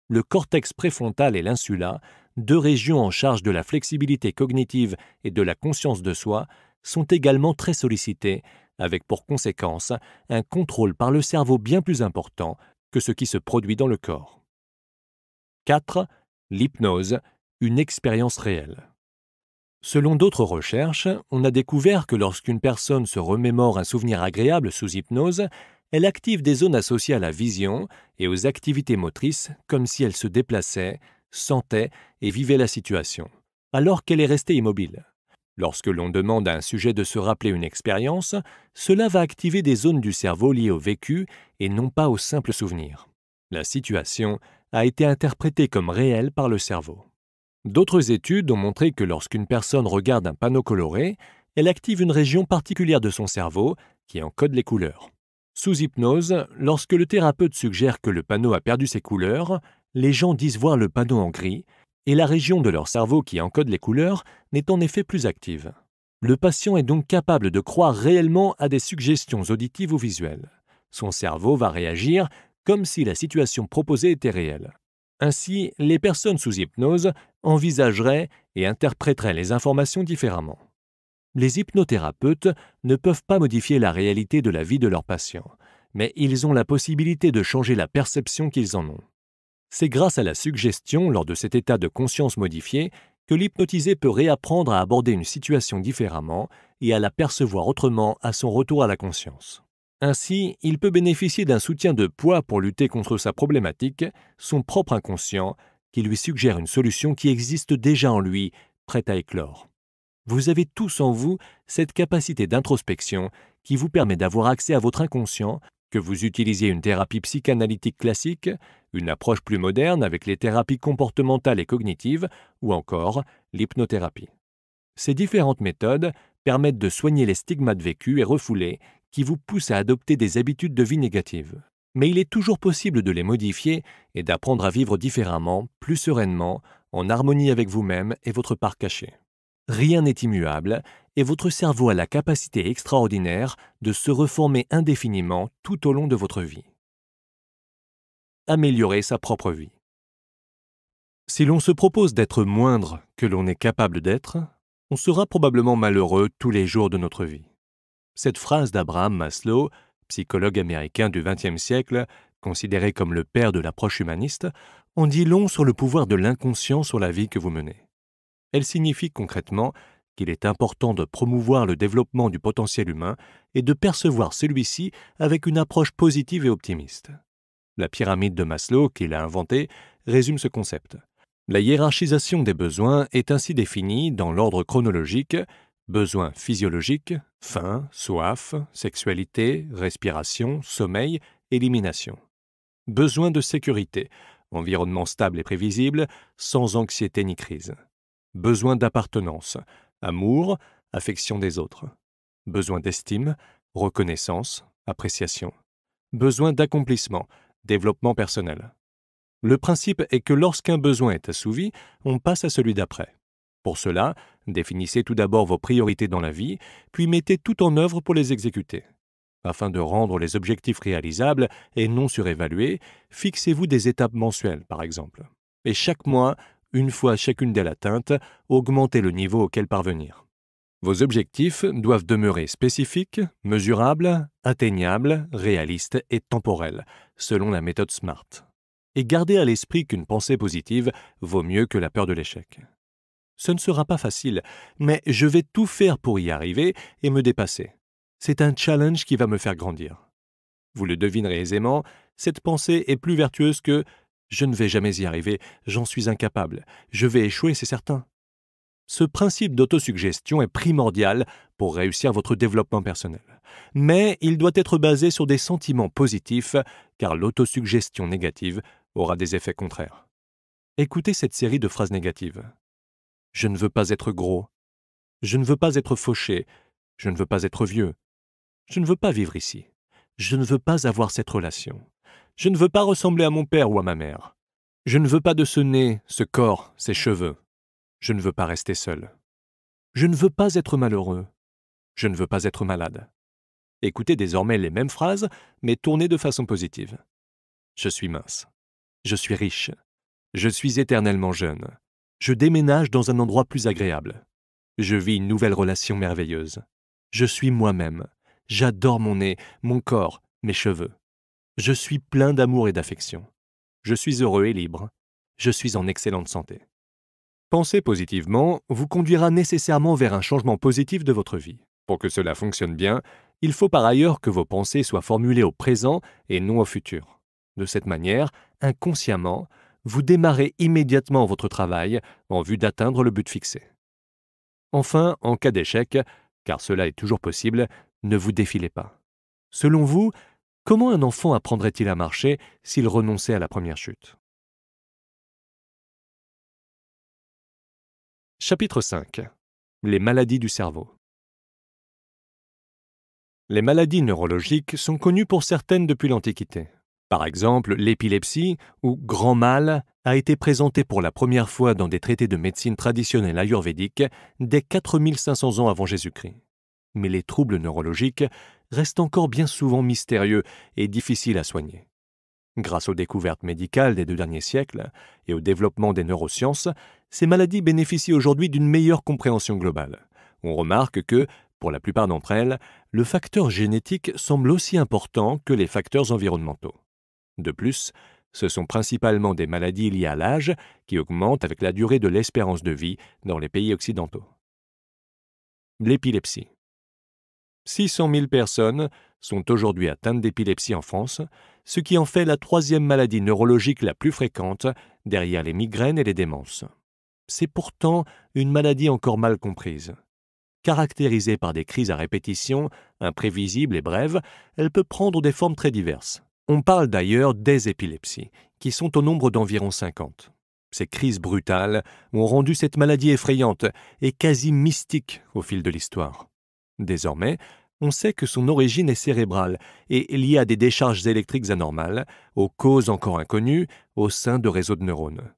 Le cortex préfrontal et l'insula, deux régions en charge de la flexibilité cognitive et de la conscience de soi, sont également très sollicités, avec pour conséquence un contrôle par le cerveau bien plus important que ce qui se produit dans le corps. 4. L'hypnose, une expérience réelle. Selon d'autres recherches, on a découvert que lorsqu'une personne se remémore un souvenir agréable sous hypnose, elle active des zones associées à la vision et aux activités motrices comme si elle se déplaçait, sentait et vivait la situation, alors qu'elle est restée immobile. Lorsque l'on demande à un sujet de se rappeler une expérience, cela va activer des zones du cerveau liées au vécu et non pas au simple souvenir. La situation a été interprétée comme réelle par le cerveau. D'autres études ont montré que lorsqu'une personne regarde un panneau coloré, elle active une région particulière de son cerveau qui encode les couleurs. Sous hypnose, lorsque le thérapeute suggère que le panneau a perdu ses couleurs, les gens disent voir le panneau en gris, et la région de leur cerveau qui encode les couleurs n'est en effet plus active. Le patient est donc capable de croire réellement à des suggestions auditives ou visuelles. Son cerveau va réagir comme si la situation proposée était réelle. Ainsi, les personnes sous hypnose envisageraient et interpréteraient les informations différemment. Les hypnothérapeutes ne peuvent pas modifier la réalité de la vie de leurs patients, mais ils ont la possibilité de changer la perception qu'ils en ont. C'est grâce à la suggestion, lors de cet état de conscience modifié, que l'hypnotisé peut réapprendre à aborder une situation différemment et à la percevoir autrement à son retour à la conscience. Ainsi, il peut bénéficier d'un soutien de poids pour lutter contre sa problématique, son propre inconscient, qui lui suggère une solution qui existe déjà en lui, prête à éclore. Vous avez tous en vous cette capacité d'introspection qui vous permet d'avoir accès à votre inconscient que vous utilisiez une thérapie psychanalytique classique, une approche plus moderne avec les thérapies comportementales et cognitives, ou encore l'hypnothérapie. Ces différentes méthodes permettent de soigner les stigmates vécus et refoulés qui vous poussent à adopter des habitudes de vie négatives. Mais il est toujours possible de les modifier et d'apprendre à vivre différemment, plus sereinement, en harmonie avec vous-même et votre part cachée. Rien n'est immuable et votre cerveau a la capacité extraordinaire de se reformer indéfiniment tout au long de votre vie. Améliorer sa propre vie. Si l'on se propose d'être moindre que l'on est capable d'être, on sera probablement malheureux tous les jours de notre vie. Cette phrase d'Abraham Maslow, psychologue américain du XXe siècle, considéré comme le père de l'approche humaniste, en dit long sur le pouvoir de l'inconscient sur la vie que vous menez. Elle signifie concrètement qu'il est important de promouvoir le développement du potentiel humain et de percevoir celui-ci avec une approche positive et optimiste. La pyramide de Maslow, qu'il a inventée, résume ce concept. La hiérarchisation des besoins est ainsi définie dans l'ordre chronologique besoins physiologiques, faim, soif, sexualité, respiration, sommeil, élimination. besoins de sécurité, environnement stable et prévisible, sans anxiété ni crise. besoins d'appartenance, amour, affection des autres, besoin d'estime, reconnaissance, appréciation, besoin d'accomplissement, développement personnel. Le principe est que lorsqu'un besoin est assouvi, on passe à celui d'après. Pour cela, définissez tout d'abord vos priorités dans la vie, puis mettez tout en œuvre pour les exécuter. Afin de rendre les objectifs réalisables et non surévalués, fixez-vous des étapes mensuelles, par exemple. Et chaque mois, une fois chacune d'elles atteinte, augmenter le niveau auquel parvenir. Vos objectifs doivent demeurer spécifiques, mesurables, atteignables, réalistes et temporels, selon la méthode SMART. Et gardez à l'esprit qu'une pensée positive vaut mieux que la peur de l'échec. Ce ne sera pas facile, mais je vais tout faire pour y arriver et me dépasser. C'est un challenge qui va me faire grandir. Vous le devinerez aisément, cette pensée est plus vertueuse que je ne vais jamais y arriver, j'en suis incapable, je vais échouer, c'est certain. Ce principe d'autosuggestion est primordial pour réussir votre développement personnel. Mais il doit être basé sur des sentiments positifs, car l'autosuggestion négative aura des effets contraires. Écoutez cette série de phrases négatives. Je ne veux pas être gros. Je ne veux pas être fauché. Je ne veux pas être vieux. Je ne veux pas vivre ici. Je ne veux pas avoir cette relation. Je ne veux pas ressembler à mon père ou à ma mère. Je ne veux pas de ce nez, ce corps, ces cheveux. Je ne veux pas rester seul. Je ne veux pas être malheureux. Je ne veux pas être malade. Écoutez désormais les mêmes phrases, mais tournées de façon positive. Je suis mince. Je suis riche. Je suis éternellement jeune. Je déménage dans un endroit plus agréable. Je vis une nouvelle relation merveilleuse. Je suis moi-même. J'adore mon nez, mon corps, mes cheveux. Je suis plein d'amour et d'affection. Je suis heureux et libre. Je suis en excellente santé. Penser positivement vous conduira nécessairement vers un changement positif de votre vie. Pour que cela fonctionne bien, il faut par ailleurs que vos pensées soient formulées au présent et non au futur. De cette manière, inconsciemment, vous démarrez immédiatement votre travail en vue d'atteindre le but fixé. Enfin, en cas d'échec, car cela est toujours possible, ne vous défilez pas. Selon vous, Comment un enfant apprendrait-il à marcher s'il renonçait à la première chute Chapitre 5 Les maladies du cerveau Les maladies neurologiques sont connues pour certaines depuis l'Antiquité. Par exemple, l'épilepsie, ou grand mal, a été présentée pour la première fois dans des traités de médecine traditionnelle ayurvédique dès 4500 ans avant Jésus-Christ. Mais les troubles neurologiques reste encore bien souvent mystérieux et difficile à soigner. Grâce aux découvertes médicales des deux derniers siècles et au développement des neurosciences, ces maladies bénéficient aujourd'hui d'une meilleure compréhension globale. On remarque que, pour la plupart d'entre elles, le facteur génétique semble aussi important que les facteurs environnementaux. De plus, ce sont principalement des maladies liées à l'âge qui augmentent avec la durée de l'espérance de vie dans les pays occidentaux. L'épilepsie. 600 000 personnes sont aujourd'hui atteintes d'épilepsie en France, ce qui en fait la troisième maladie neurologique la plus fréquente derrière les migraines et les démences. C'est pourtant une maladie encore mal comprise. Caractérisée par des crises à répétition, imprévisibles et brèves, elle peut prendre des formes très diverses. On parle d'ailleurs des épilepsies, qui sont au nombre d'environ 50. Ces crises brutales ont rendu cette maladie effrayante et quasi mystique au fil de l'histoire. Désormais, on sait que son origine est cérébrale et liée à des décharges électriques anormales, aux causes encore inconnues, au sein de réseaux de neurones.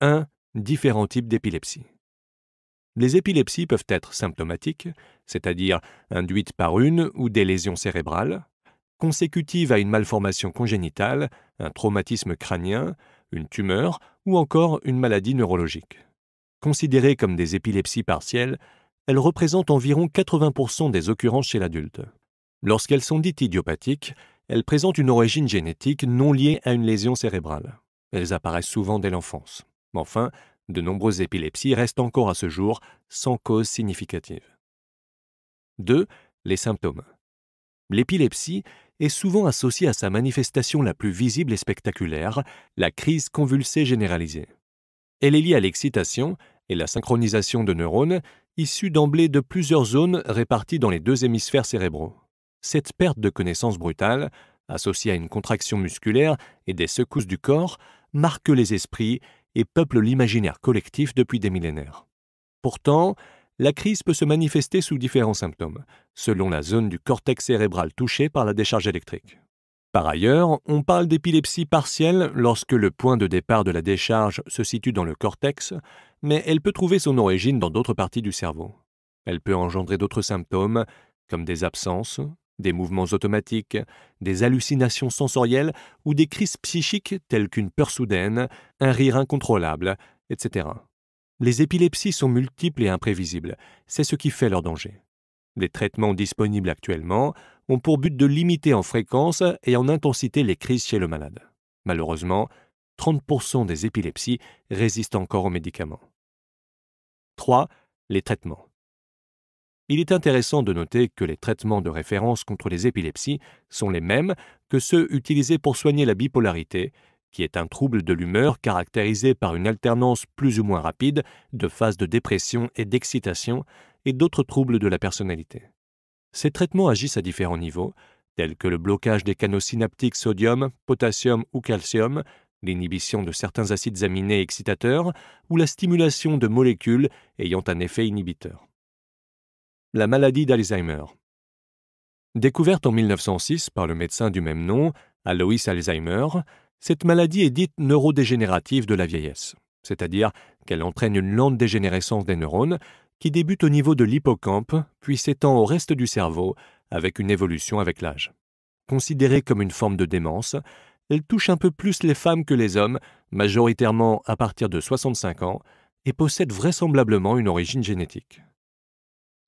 1. Différents types d'épilepsie. Les épilepsies peuvent être symptomatiques, c'est-à-dire induites par une ou des lésions cérébrales, consécutives à une malformation congénitale, un traumatisme crânien, une tumeur ou encore une maladie neurologique. Considérées comme des épilepsies partielles, elles représentent environ 80% des occurrences chez l'adulte. Lorsqu'elles sont dites idiopathiques, elles présentent une origine génétique non liée à une lésion cérébrale. Elles apparaissent souvent dès l'enfance. Enfin, de nombreuses épilepsies restent encore à ce jour sans cause significative. 2. Les symptômes. L'épilepsie est souvent associée à sa manifestation la plus visible et spectaculaire, la crise convulsée généralisée. Elle est liée à l'excitation et la synchronisation de neurones Issue d'emblée de plusieurs zones réparties dans les deux hémisphères cérébraux. Cette perte de connaissance brutale, associée à une contraction musculaire et des secousses du corps, marque les esprits et peuple l'imaginaire collectif depuis des millénaires. Pourtant, la crise peut se manifester sous différents symptômes, selon la zone du cortex cérébral touchée par la décharge électrique. Par ailleurs, on parle d'épilepsie partielle lorsque le point de départ de la décharge se situe dans le cortex, mais elle peut trouver son origine dans d'autres parties du cerveau. Elle peut engendrer d'autres symptômes, comme des absences, des mouvements automatiques, des hallucinations sensorielles ou des crises psychiques telles qu'une peur soudaine, un rire incontrôlable, etc. Les épilepsies sont multiples et imprévisibles, c'est ce qui fait leur danger. Les traitements disponibles actuellement ont pour but de limiter en fréquence et en intensité les crises chez le malade. Malheureusement, 30% des épilepsies résistent encore aux médicaments. 3. Les traitements. Il est intéressant de noter que les traitements de référence contre les épilepsies sont les mêmes que ceux utilisés pour soigner la bipolarité, qui est un trouble de l'humeur caractérisé par une alternance plus ou moins rapide de phases de dépression et d'excitation et d'autres troubles de la personnalité. Ces traitements agissent à différents niveaux, tels que le blocage des canaux synaptiques sodium, potassium ou calcium, l'inhibition de certains acides aminés excitateurs ou la stimulation de molécules ayant un effet inhibiteur. La maladie d'Alzheimer. Découverte en 1906 par le médecin du même nom, Alois Alzheimer, cette maladie est dite neurodégénérative de la vieillesse, c'est-à-dire qu'elle entraîne une lente dégénérescence des neurones qui débute au niveau de l'hippocampe puis s'étend au reste du cerveau avec une évolution avec l'âge. Considérée comme une forme de démence, elle touche un peu plus les femmes que les hommes, majoritairement à partir de 65 ans, et possède vraisemblablement une origine génétique.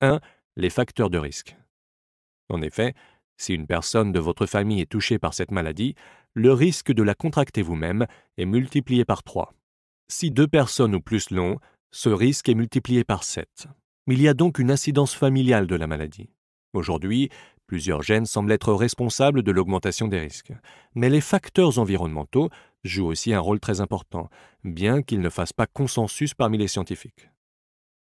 1. Les facteurs de risque. En effet, si une personne de votre famille est touchée par cette maladie, le risque de la contracter vous-même est multiplié par 3. Si deux personnes ou plus l'ont, ce risque est multiplié par 7. Il y a donc une incidence familiale de la maladie. Aujourd'hui, Plusieurs gènes semblent être responsables de l'augmentation des risques. Mais les facteurs environnementaux jouent aussi un rôle très important, bien qu'ils ne fassent pas consensus parmi les scientifiques.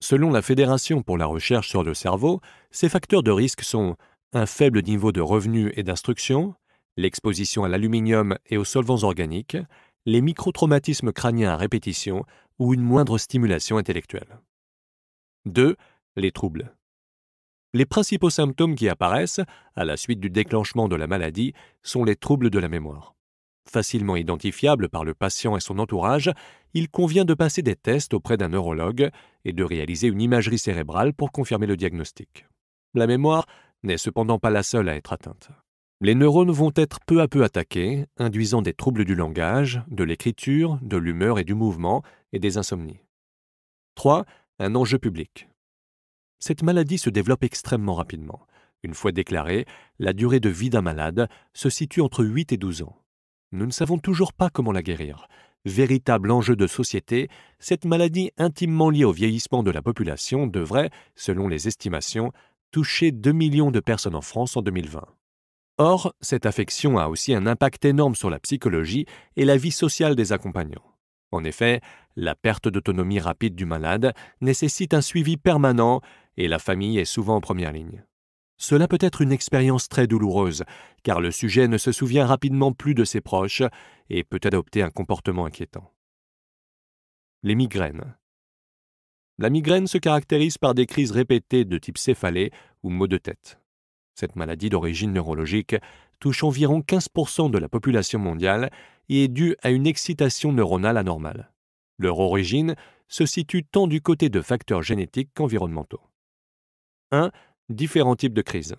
Selon la Fédération pour la recherche sur le cerveau, ces facteurs de risque sont un faible niveau de revenu et d'instruction, l'exposition à l'aluminium et aux solvants organiques, les microtraumatismes crâniens à répétition ou une moindre stimulation intellectuelle. 2. Les troubles. Les principaux symptômes qui apparaissent à la suite du déclenchement de la maladie sont les troubles de la mémoire. Facilement identifiables par le patient et son entourage, il convient de passer des tests auprès d'un neurologue et de réaliser une imagerie cérébrale pour confirmer le diagnostic. La mémoire n'est cependant pas la seule à être atteinte. Les neurones vont être peu à peu attaqués, induisant des troubles du langage, de l'écriture, de l'humeur et du mouvement, et des insomnies. 3. Un enjeu public. Cette maladie se développe extrêmement rapidement. Une fois déclarée, la durée de vie d'un malade se situe entre 8 et 12 ans. Nous ne savons toujours pas comment la guérir. Véritable enjeu de société, cette maladie intimement liée au vieillissement de la population devrait, selon les estimations, toucher 2 millions de personnes en France en 2020. Or, cette affection a aussi un impact énorme sur la psychologie et la vie sociale des accompagnants. En effet, la perte d'autonomie rapide du malade nécessite un suivi permanent et la famille est souvent en première ligne. Cela peut être une expérience très douloureuse, car le sujet ne se souvient rapidement plus de ses proches et peut adopter un comportement inquiétant. Les migraines. La migraine se caractérise par des crises répétées de type céphalée ou maux de tête. Cette maladie d'origine neurologique touche environ 15% de la population mondiale et est due à une excitation neuronale anormale. Leur origine se situe tant du côté de facteurs génétiques qu'environnementaux. 1. Différents types de crises.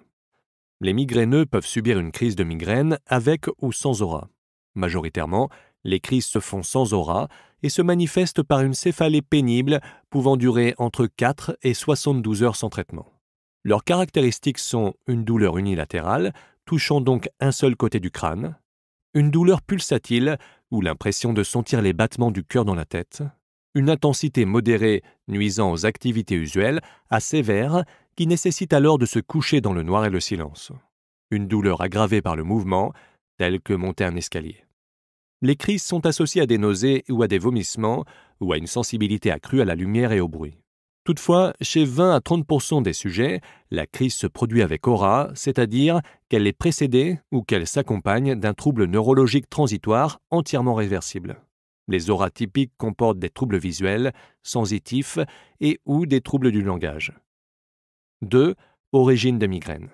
Les migraineux peuvent subir une crise de migraine avec ou sans aura. Majoritairement, les crises se font sans aura et se manifestent par une céphalée pénible pouvant durer entre 4 et 72 heures sans traitement. Leurs caractéristiques sont une douleur unilatérale, touchant donc un seul côté du crâne, une douleur pulsatile ou l'impression de sentir les battements du cœur dans la tête, une intensité modérée nuisant aux activités usuelles à sévère qui nécessite alors de se coucher dans le noir et le silence, une douleur aggravée par le mouvement, telle que monter un escalier. Les crises sont associées à des nausées ou à des vomissements, ou à une sensibilité accrue à la lumière et au bruit. Toutefois, chez 20 à 30 des sujets, la crise se produit avec aura, c'est-à-dire qu'elle est précédée ou qu'elle s'accompagne d'un trouble neurologique transitoire entièrement réversible. Les auras typiques comportent des troubles visuels, sensitifs et ou des troubles du langage. 2. Origine de migraines.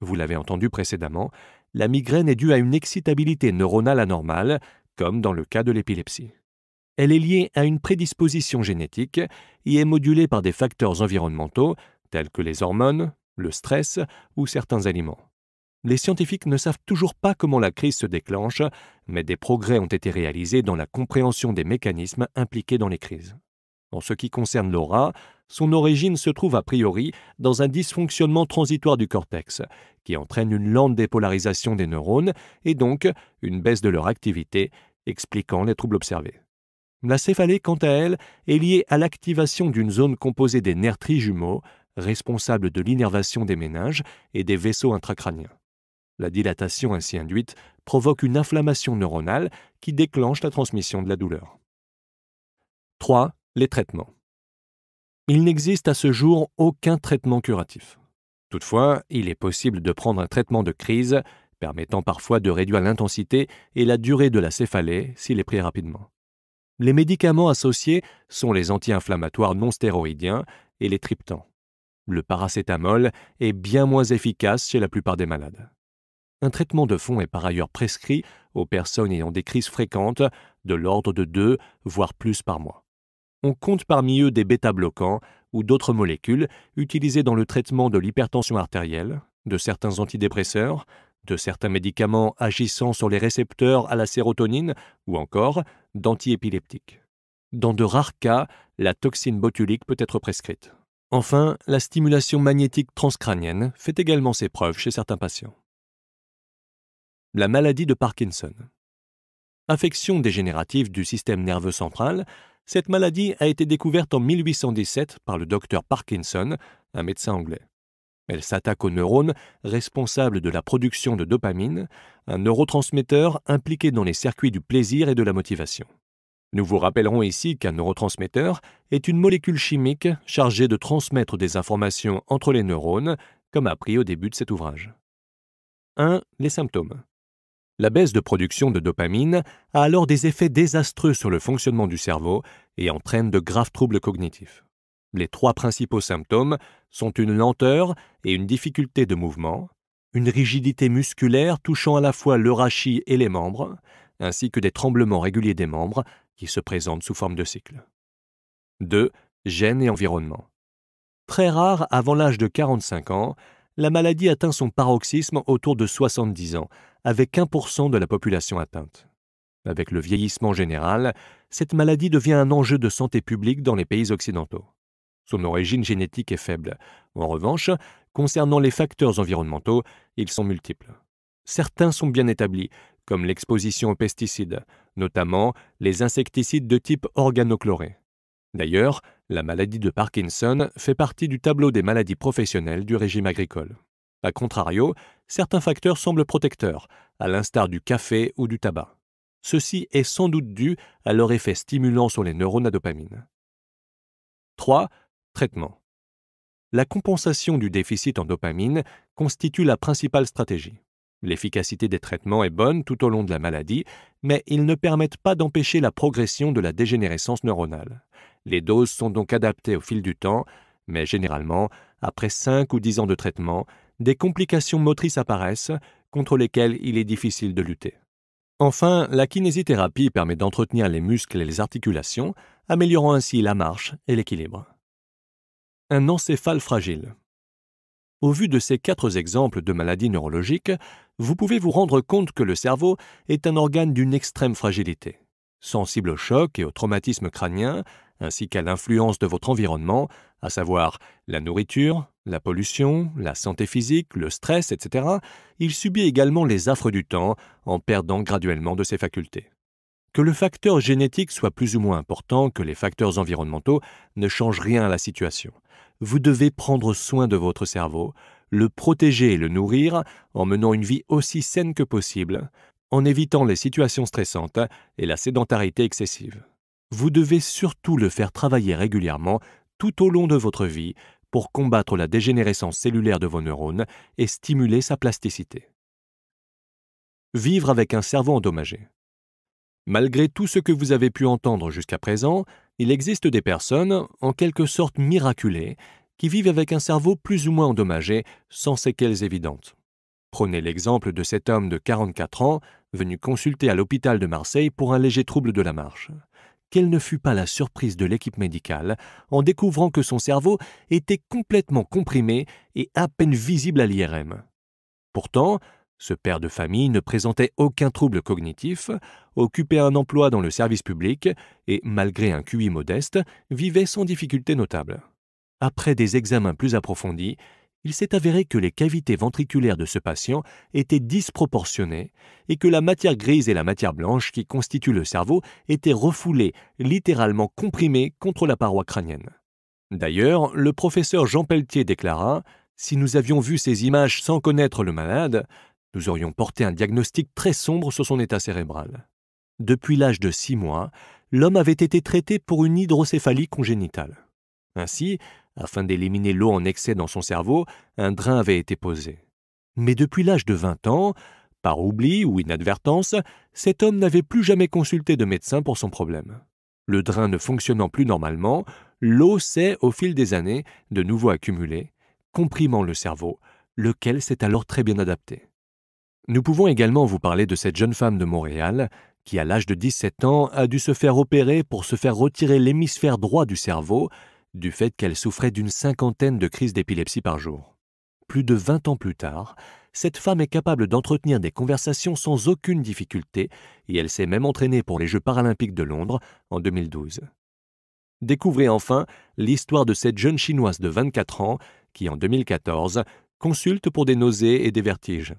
Vous l'avez entendu précédemment, la migraine est due à une excitabilité neuronale anormale, comme dans le cas de l'épilepsie. Elle est liée à une prédisposition génétique et est modulée par des facteurs environnementaux tels que les hormones, le stress ou certains aliments. Les scientifiques ne savent toujours pas comment la crise se déclenche, mais des progrès ont été réalisés dans la compréhension des mécanismes impliqués dans les crises. En ce qui concerne l'aura, son origine se trouve a priori dans un dysfonctionnement transitoire du cortex, qui entraîne une lente dépolarisation des neurones et donc une baisse de leur activité, expliquant les troubles observés. La céphalée, quant à elle, est liée à l'activation d'une zone composée des nerfs trijumeaux, responsables de l'innervation des méninges et des vaisseaux intracrâniens. La dilatation ainsi induite provoque une inflammation neuronale qui déclenche la transmission de la douleur. Les traitements. Il n'existe à ce jour aucun traitement curatif. Toutefois, il est possible de prendre un traitement de crise permettant parfois de réduire l'intensité et la durée de la céphalée s'il est pris rapidement. Les médicaments associés sont les anti-inflammatoires non stéroïdiens et les triptans. Le paracétamol est bien moins efficace chez la plupart des malades. Un traitement de fond est par ailleurs prescrit aux personnes ayant des crises fréquentes, de l'ordre de deux, voire plus par mois on compte parmi eux des bêta-bloquants ou d'autres molécules utilisées dans le traitement de l'hypertension artérielle, de certains antidépresseurs, de certains médicaments agissant sur les récepteurs à la sérotonine ou encore d'antiépileptiques. Dans de rares cas, la toxine botulique peut être prescrite. Enfin, la stimulation magnétique transcrânienne fait également ses preuves chez certains patients. La maladie de Parkinson. Affection dégénérative du système nerveux central, cette maladie a été découverte en 1817 par le docteur Parkinson, un médecin anglais. Elle s'attaque aux neurones responsables de la production de dopamine, un neurotransmetteur impliqué dans les circuits du plaisir et de la motivation. Nous vous rappellerons ici qu'un neurotransmetteur est une molécule chimique chargée de transmettre des informations entre les neurones, comme appris au début de cet ouvrage. 1. Les symptômes. La baisse de production de dopamine a alors des effets désastreux sur le fonctionnement du cerveau et entraîne de graves troubles cognitifs. Les trois principaux symptômes sont une lenteur et une difficulté de mouvement, une rigidité musculaire touchant à la fois le rachis et les membres, ainsi que des tremblements réguliers des membres qui se présentent sous forme de cycles. 2. Gènes et environnement. Très rare avant l'âge de 45 ans, la maladie atteint son paroxysme autour de 70 ans, avec 1% de la population atteinte. Avec le vieillissement général, cette maladie devient un enjeu de santé publique dans les pays occidentaux. Son origine génétique est faible. En revanche, concernant les facteurs environnementaux, ils sont multiples. Certains sont bien établis, comme l'exposition aux pesticides, notamment les insecticides de type organochloré. D'ailleurs, la maladie de Parkinson fait partie du tableau des maladies professionnelles du régime agricole. A contrario, certains facteurs semblent protecteurs, à l'instar du café ou du tabac. Ceci est sans doute dû à leur effet stimulant sur les neurones à dopamine. 3. Traitement. La compensation du déficit en dopamine constitue la principale stratégie. L'efficacité des traitements est bonne tout au long de la maladie, mais ils ne permettent pas d'empêcher la progression de la dégénérescence neuronale. Les doses sont donc adaptées au fil du temps, mais généralement, après 5 ou 10 ans de traitement, des complications motrices apparaissent contre lesquelles il est difficile de lutter. Enfin, la kinésithérapie permet d'entretenir les muscles et les articulations, améliorant ainsi la marche et l'équilibre. Un encéphale fragile. Au vu de ces quatre exemples de maladies neurologiques, vous pouvez vous rendre compte que le cerveau est un organe d'une extrême fragilité. Sensible au choc et au traumatisme crânien, ainsi qu'à l'influence de votre environnement, à savoir la nourriture, la pollution, la santé physique, le stress, etc., il subit également les affres du temps en perdant graduellement de ses facultés. Que le facteur génétique soit plus ou moins important que les facteurs environnementaux ne change rien à la situation. Vous devez prendre soin de votre cerveau, le protéger et le nourrir en menant une vie aussi saine que possible, en évitant les situations stressantes et la sédentarité excessive. Vous devez surtout le faire travailler régulièrement tout au long de votre vie pour combattre la dégénérescence cellulaire de vos neurones et stimuler sa plasticité. Vivre avec un cerveau endommagé. Malgré tout ce que vous avez pu entendre jusqu'à présent, il existe des personnes, en quelque sorte miraculées, qui vivent avec un cerveau plus ou moins endommagé, sans séquelles évidentes. Prenez l'exemple de cet homme de 44 ans, venu consulter à l'hôpital de Marseille pour un léger trouble de la marche quelle ne fut pas la surprise de l'équipe médicale en découvrant que son cerveau était complètement comprimé et à peine visible à l'IRM. Pourtant, ce père de famille ne présentait aucun trouble cognitif, occupait un emploi dans le service public et, malgré un QI modeste, vivait sans difficulté notable. Après des examens plus approfondis, il s'est avéré que les cavités ventriculaires de ce patient étaient disproportionnées et que la matière grise et la matière blanche qui constituent le cerveau étaient refoulées, littéralement comprimées contre la paroi crânienne. D'ailleurs, le professeur Jean Pelletier déclara Si nous avions vu ces images sans connaître le malade, nous aurions porté un diagnostic très sombre sur son état cérébral. Depuis l'âge de six mois, l'homme avait été traité pour une hydrocéphalie congénitale. Ainsi, afin d'éliminer l'eau en excès dans son cerveau, un drain avait été posé. Mais depuis l'âge de 20 ans, par oubli ou inadvertance, cet homme n'avait plus jamais consulté de médecin pour son problème. Le drain ne fonctionnant plus normalement, l'eau s'est, au fil des années, de nouveau accumulée, comprimant le cerveau, lequel s'est alors très bien adapté. Nous pouvons également vous parler de cette jeune femme de Montréal, qui à l'âge de 17 ans a dû se faire opérer pour se faire retirer l'hémisphère droit du cerveau du fait qu'elle souffrait d'une cinquantaine de crises d'épilepsie par jour. Plus de vingt ans plus tard, cette femme est capable d'entretenir des conversations sans aucune difficulté et elle s'est même entraînée pour les Jeux paralympiques de Londres en 2012. Découvrez enfin l'histoire de cette jeune chinoise de 24 ans qui, en 2014, consulte pour des nausées et des vertiges.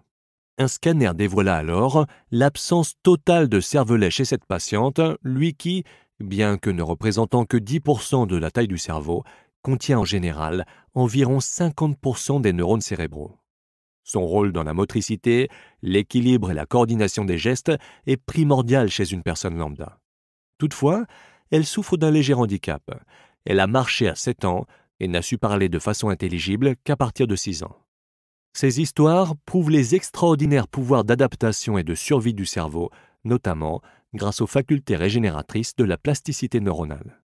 Un scanner dévoila alors l'absence totale de cervelet chez cette patiente, lui qui, bien que ne représentant que 10% de la taille du cerveau, contient en général environ 50% des neurones cérébraux. Son rôle dans la motricité, l'équilibre et la coordination des gestes est primordial chez une personne lambda. Toutefois, elle souffre d'un léger handicap. Elle a marché à 7 ans et n'a su parler de façon intelligible qu'à partir de 6 ans. Ces histoires prouvent les extraordinaires pouvoirs d'adaptation et de survie du cerveau notamment grâce aux facultés régénératrices de la plasticité neuronale.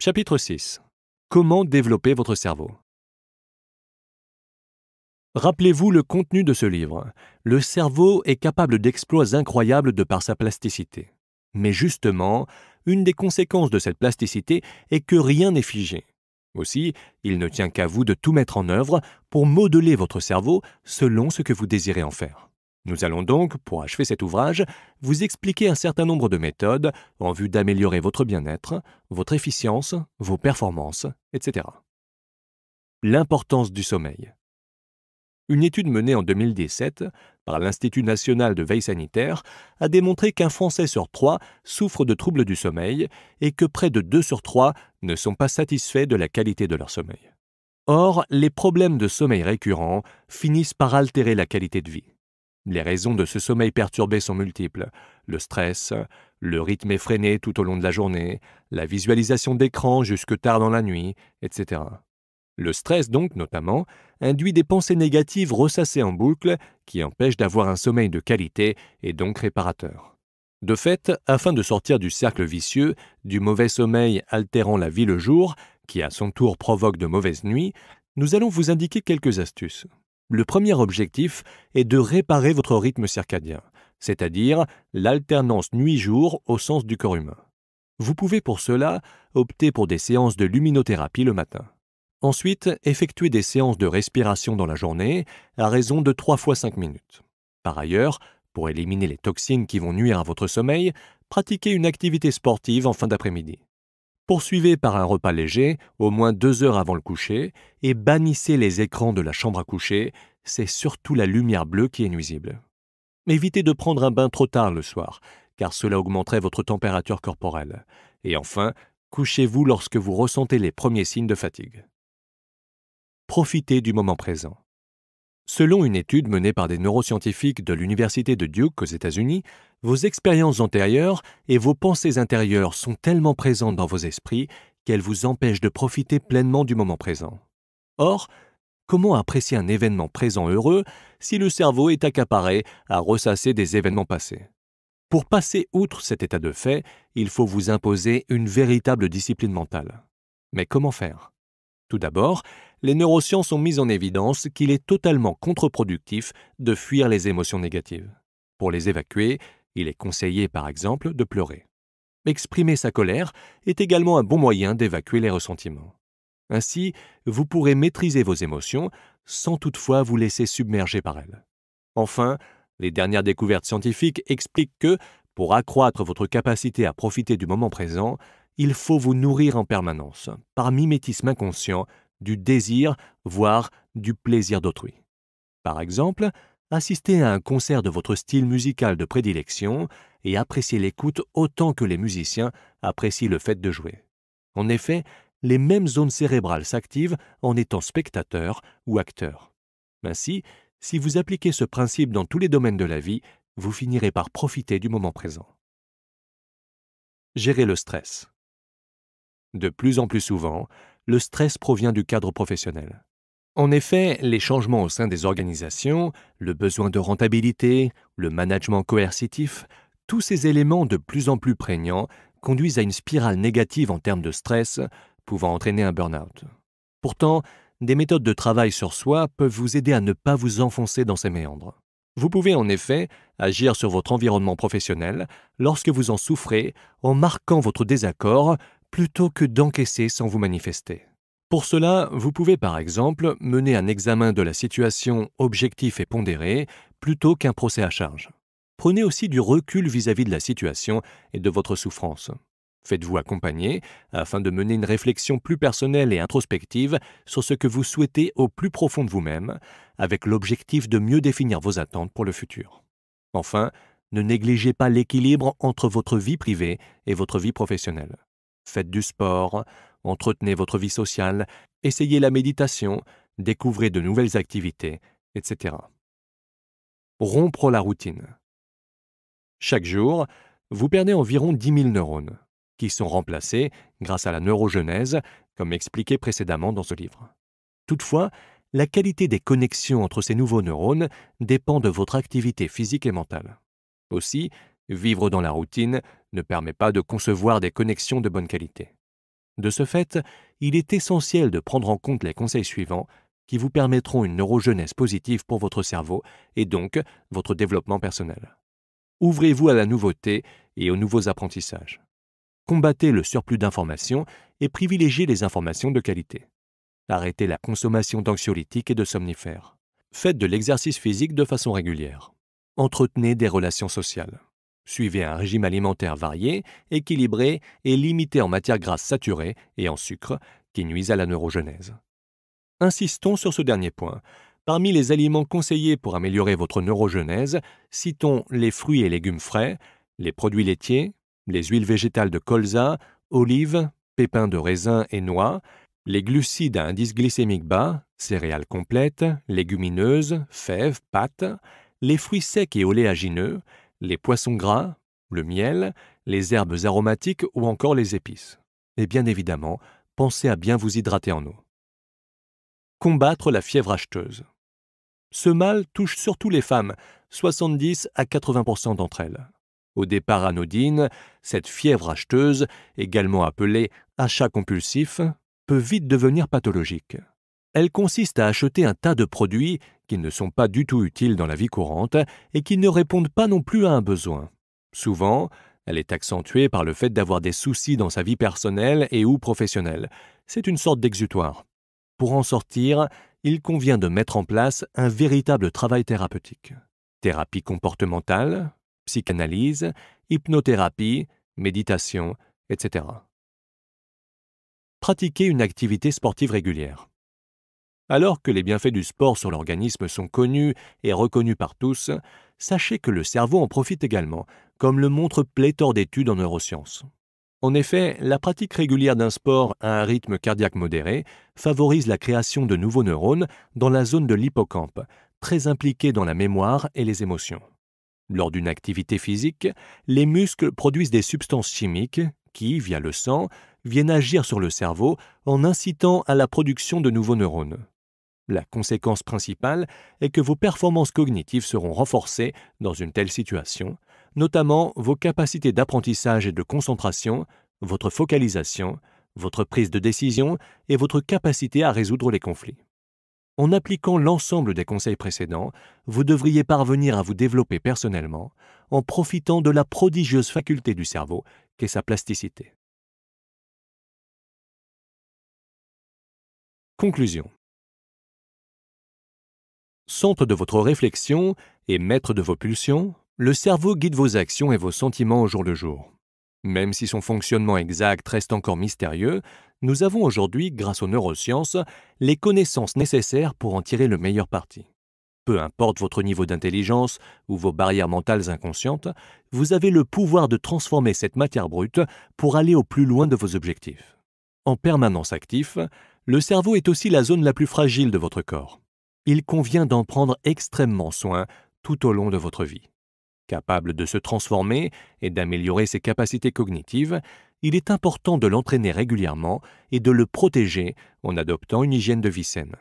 Chapitre 6 Comment développer votre cerveau Rappelez-vous le contenu de ce livre. Le cerveau est capable d'exploits incroyables de par sa plasticité. Mais justement, une des conséquences de cette plasticité est que rien n'est figé. Aussi, il ne tient qu'à vous de tout mettre en œuvre pour modeler votre cerveau selon ce que vous désirez en faire. Nous allons donc, pour achever cet ouvrage, vous expliquer un certain nombre de méthodes en vue d'améliorer votre bien-être, votre efficience, vos performances, etc. L'importance du sommeil. Une étude menée en 2017 par l'Institut national de veille sanitaire a démontré qu'un Français sur trois souffre de troubles du sommeil et que près de deux sur trois ne sont pas satisfaits de la qualité de leur sommeil. Or, les problèmes de sommeil récurrents finissent par altérer la qualité de vie. Les raisons de ce sommeil perturbé sont multiples. Le stress, le rythme effréné tout au long de la journée, la visualisation d'écran jusque tard dans la nuit, etc. Le stress donc notamment induit des pensées négatives ressassées en boucle qui empêchent d'avoir un sommeil de qualité et donc réparateur. De fait, afin de sortir du cercle vicieux, du mauvais sommeil altérant la vie le jour, qui à son tour provoque de mauvaises nuits, nous allons vous indiquer quelques astuces. Le premier objectif est de réparer votre rythme circadien, c'est-à-dire l'alternance nuit-jour au sens du corps humain. Vous pouvez pour cela opter pour des séances de luminothérapie le matin. Ensuite, effectuez des séances de respiration dans la journée à raison de 3 fois 5 minutes. Par ailleurs, pour éliminer les toxines qui vont nuire à votre sommeil, pratiquez une activité sportive en fin d'après-midi. Poursuivez par un repas léger au moins 2 heures avant le coucher et bannissez les écrans de la chambre à coucher, c'est surtout la lumière bleue qui est nuisible. Évitez de prendre un bain trop tard le soir, car cela augmenterait votre température corporelle. Et enfin, couchez-vous lorsque vous ressentez les premiers signes de fatigue profiter du moment présent. Selon une étude menée par des neuroscientifiques de l'Université de Duke aux États-Unis, vos expériences antérieures et vos pensées intérieures sont tellement présentes dans vos esprits qu'elles vous empêchent de profiter pleinement du moment présent. Or, comment apprécier un événement présent heureux si le cerveau est accaparé à ressasser des événements passés Pour passer outre cet état de fait, il faut vous imposer une véritable discipline mentale. Mais comment faire tout d'abord, les neurosciences ont mis en évidence qu'il est totalement contre-productif de fuir les émotions négatives. Pour les évacuer, il est conseillé par exemple de pleurer. Exprimer sa colère est également un bon moyen d'évacuer les ressentiments. Ainsi, vous pourrez maîtriser vos émotions sans toutefois vous laisser submerger par elles. Enfin, les dernières découvertes scientifiques expliquent que, pour accroître votre capacité à profiter du moment présent, il faut vous nourrir en permanence, par mimétisme inconscient, du désir, voire du plaisir d'autrui. Par exemple, assistez à un concert de votre style musical de prédilection et appréciez l'écoute autant que les musiciens apprécient le fait de jouer. En effet, les mêmes zones cérébrales s'activent en étant spectateur ou acteur. Ainsi, si vous appliquez ce principe dans tous les domaines de la vie, vous finirez par profiter du moment présent. Gérer le stress. De plus en plus souvent, le stress provient du cadre professionnel. En effet, les changements au sein des organisations, le besoin de rentabilité, le management coercitif, tous ces éléments de plus en plus prégnants conduisent à une spirale négative en termes de stress, pouvant entraîner un burn-out. Pourtant, des méthodes de travail sur soi peuvent vous aider à ne pas vous enfoncer dans ces méandres. Vous pouvez en effet agir sur votre environnement professionnel lorsque vous en souffrez en marquant votre désaccord plutôt que d'encaisser sans vous manifester. Pour cela, vous pouvez par exemple mener un examen de la situation objectif et pondéré plutôt qu'un procès à charge. Prenez aussi du recul vis-à-vis de la situation et de votre souffrance. Faites-vous accompagner afin de mener une réflexion plus personnelle et introspective sur ce que vous souhaitez au plus profond de vous-même, avec l'objectif de mieux définir vos attentes pour le futur. Enfin, ne négligez pas l'équilibre entre votre vie privée et votre vie professionnelle. Faites du sport, entretenez votre vie sociale, essayez la méditation, découvrez de nouvelles activités, etc. Rompre la routine. Chaque jour, vous perdez environ 10 000 neurones, qui sont remplacés grâce à la neurogenèse, comme expliqué précédemment dans ce livre. Toutefois, la qualité des connexions entre ces nouveaux neurones dépend de votre activité physique et mentale. Aussi, Vivre dans la routine ne permet pas de concevoir des connexions de bonne qualité. De ce fait, il est essentiel de prendre en compte les conseils suivants qui vous permettront une neurogenèse positive pour votre cerveau et donc votre développement personnel. Ouvrez-vous à la nouveauté et aux nouveaux apprentissages. Combattez le surplus d'informations et privilégiez les informations de qualité. Arrêtez la consommation d'anxiolytiques et de somnifères. Faites de l'exercice physique de façon régulière. Entretenez des relations sociales. Suivez un régime alimentaire varié, équilibré et limité en matières grasses saturées et en sucre qui nuisent à la neurogenèse. Insistons sur ce dernier point. Parmi les aliments conseillés pour améliorer votre neurogenèse, citons les fruits et légumes frais, les produits laitiers, les huiles végétales de colza, olives, pépins de raisin et noix, les glucides à indice glycémique bas, céréales complètes, légumineuses, fèves, pâtes, les fruits secs et oléagineux, les poissons gras, le miel, les herbes aromatiques ou encore les épices. Et bien évidemment, pensez à bien vous hydrater en eau. Combattre la fièvre acheteuse. Ce mal touche surtout les femmes, 70 à 80 d'entre elles. Au départ anodine, cette fièvre acheteuse, également appelée achat compulsif, peut vite devenir pathologique. Elle consiste à acheter un tas de produits ne sont pas du tout utiles dans la vie courante et qui ne répondent pas non plus à un besoin. Souvent, elle est accentuée par le fait d'avoir des soucis dans sa vie personnelle et ou professionnelle. C'est une sorte d'exutoire. Pour en sortir, il convient de mettre en place un véritable travail thérapeutique. Thérapie comportementale, psychanalyse, hypnothérapie, méditation, etc. Pratiquer une activité sportive régulière. Alors que les bienfaits du sport sur l'organisme sont connus et reconnus par tous, sachez que le cerveau en profite également, comme le montre pléthore d'études en neurosciences. En effet, la pratique régulière d'un sport à un rythme cardiaque modéré favorise la création de nouveaux neurones dans la zone de l'hippocampe, très impliquée dans la mémoire et les émotions. Lors d'une activité physique, les muscles produisent des substances chimiques qui, via le sang, viennent agir sur le cerveau en incitant à la production de nouveaux neurones. La conséquence principale est que vos performances cognitives seront renforcées dans une telle situation, notamment vos capacités d'apprentissage et de concentration, votre focalisation, votre prise de décision et votre capacité à résoudre les conflits. En appliquant l'ensemble des conseils précédents, vous devriez parvenir à vous développer personnellement en profitant de la prodigieuse faculté du cerveau qu'est sa plasticité. Conclusion Centre de votre réflexion et maître de vos pulsions, le cerveau guide vos actions et vos sentiments au jour le jour. Même si son fonctionnement exact reste encore mystérieux, nous avons aujourd'hui, grâce aux neurosciences, les connaissances nécessaires pour en tirer le meilleur parti. Peu importe votre niveau d'intelligence ou vos barrières mentales inconscientes, vous avez le pouvoir de transformer cette matière brute pour aller au plus loin de vos objectifs. En permanence actif, le cerveau est aussi la zone la plus fragile de votre corps il convient d'en prendre extrêmement soin tout au long de votre vie. Capable de se transformer et d'améliorer ses capacités cognitives, il est important de l'entraîner régulièrement et de le protéger en adoptant une hygiène de vie saine.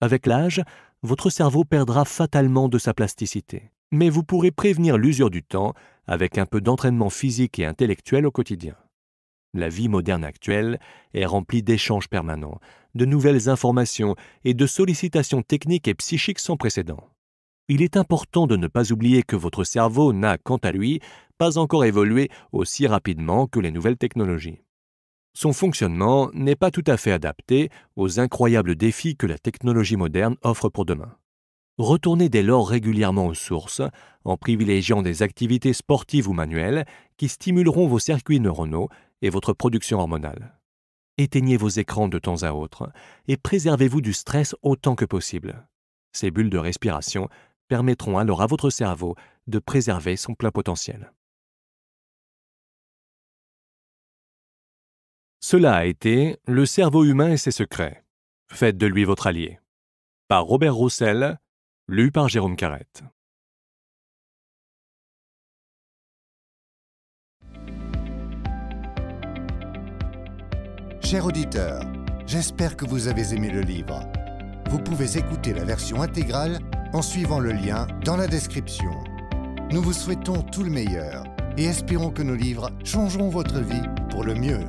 Avec l'âge, votre cerveau perdra fatalement de sa plasticité, mais vous pourrez prévenir l'usure du temps avec un peu d'entraînement physique et intellectuel au quotidien. La vie moderne actuelle est remplie d'échanges permanents, de nouvelles informations et de sollicitations techniques et psychiques sans précédent. Il est important de ne pas oublier que votre cerveau n'a, quant à lui, pas encore évolué aussi rapidement que les nouvelles technologies. Son fonctionnement n'est pas tout à fait adapté aux incroyables défis que la technologie moderne offre pour demain. Retournez dès lors régulièrement aux sources, en privilégiant des activités sportives ou manuelles qui stimuleront vos circuits neuronaux et votre production hormonale. Éteignez vos écrans de temps à autre et préservez-vous du stress autant que possible. Ces bulles de respiration permettront alors à votre cerveau de préserver son plein potentiel. Cela a été Le cerveau humain et ses secrets. Faites de lui votre allié. Par Robert Roussel, lu par Jérôme Carrette. Chers auditeurs, j'espère que vous avez aimé le livre. Vous pouvez écouter la version intégrale en suivant le lien dans la description. Nous vous souhaitons tout le meilleur et espérons que nos livres changeront votre vie pour le mieux.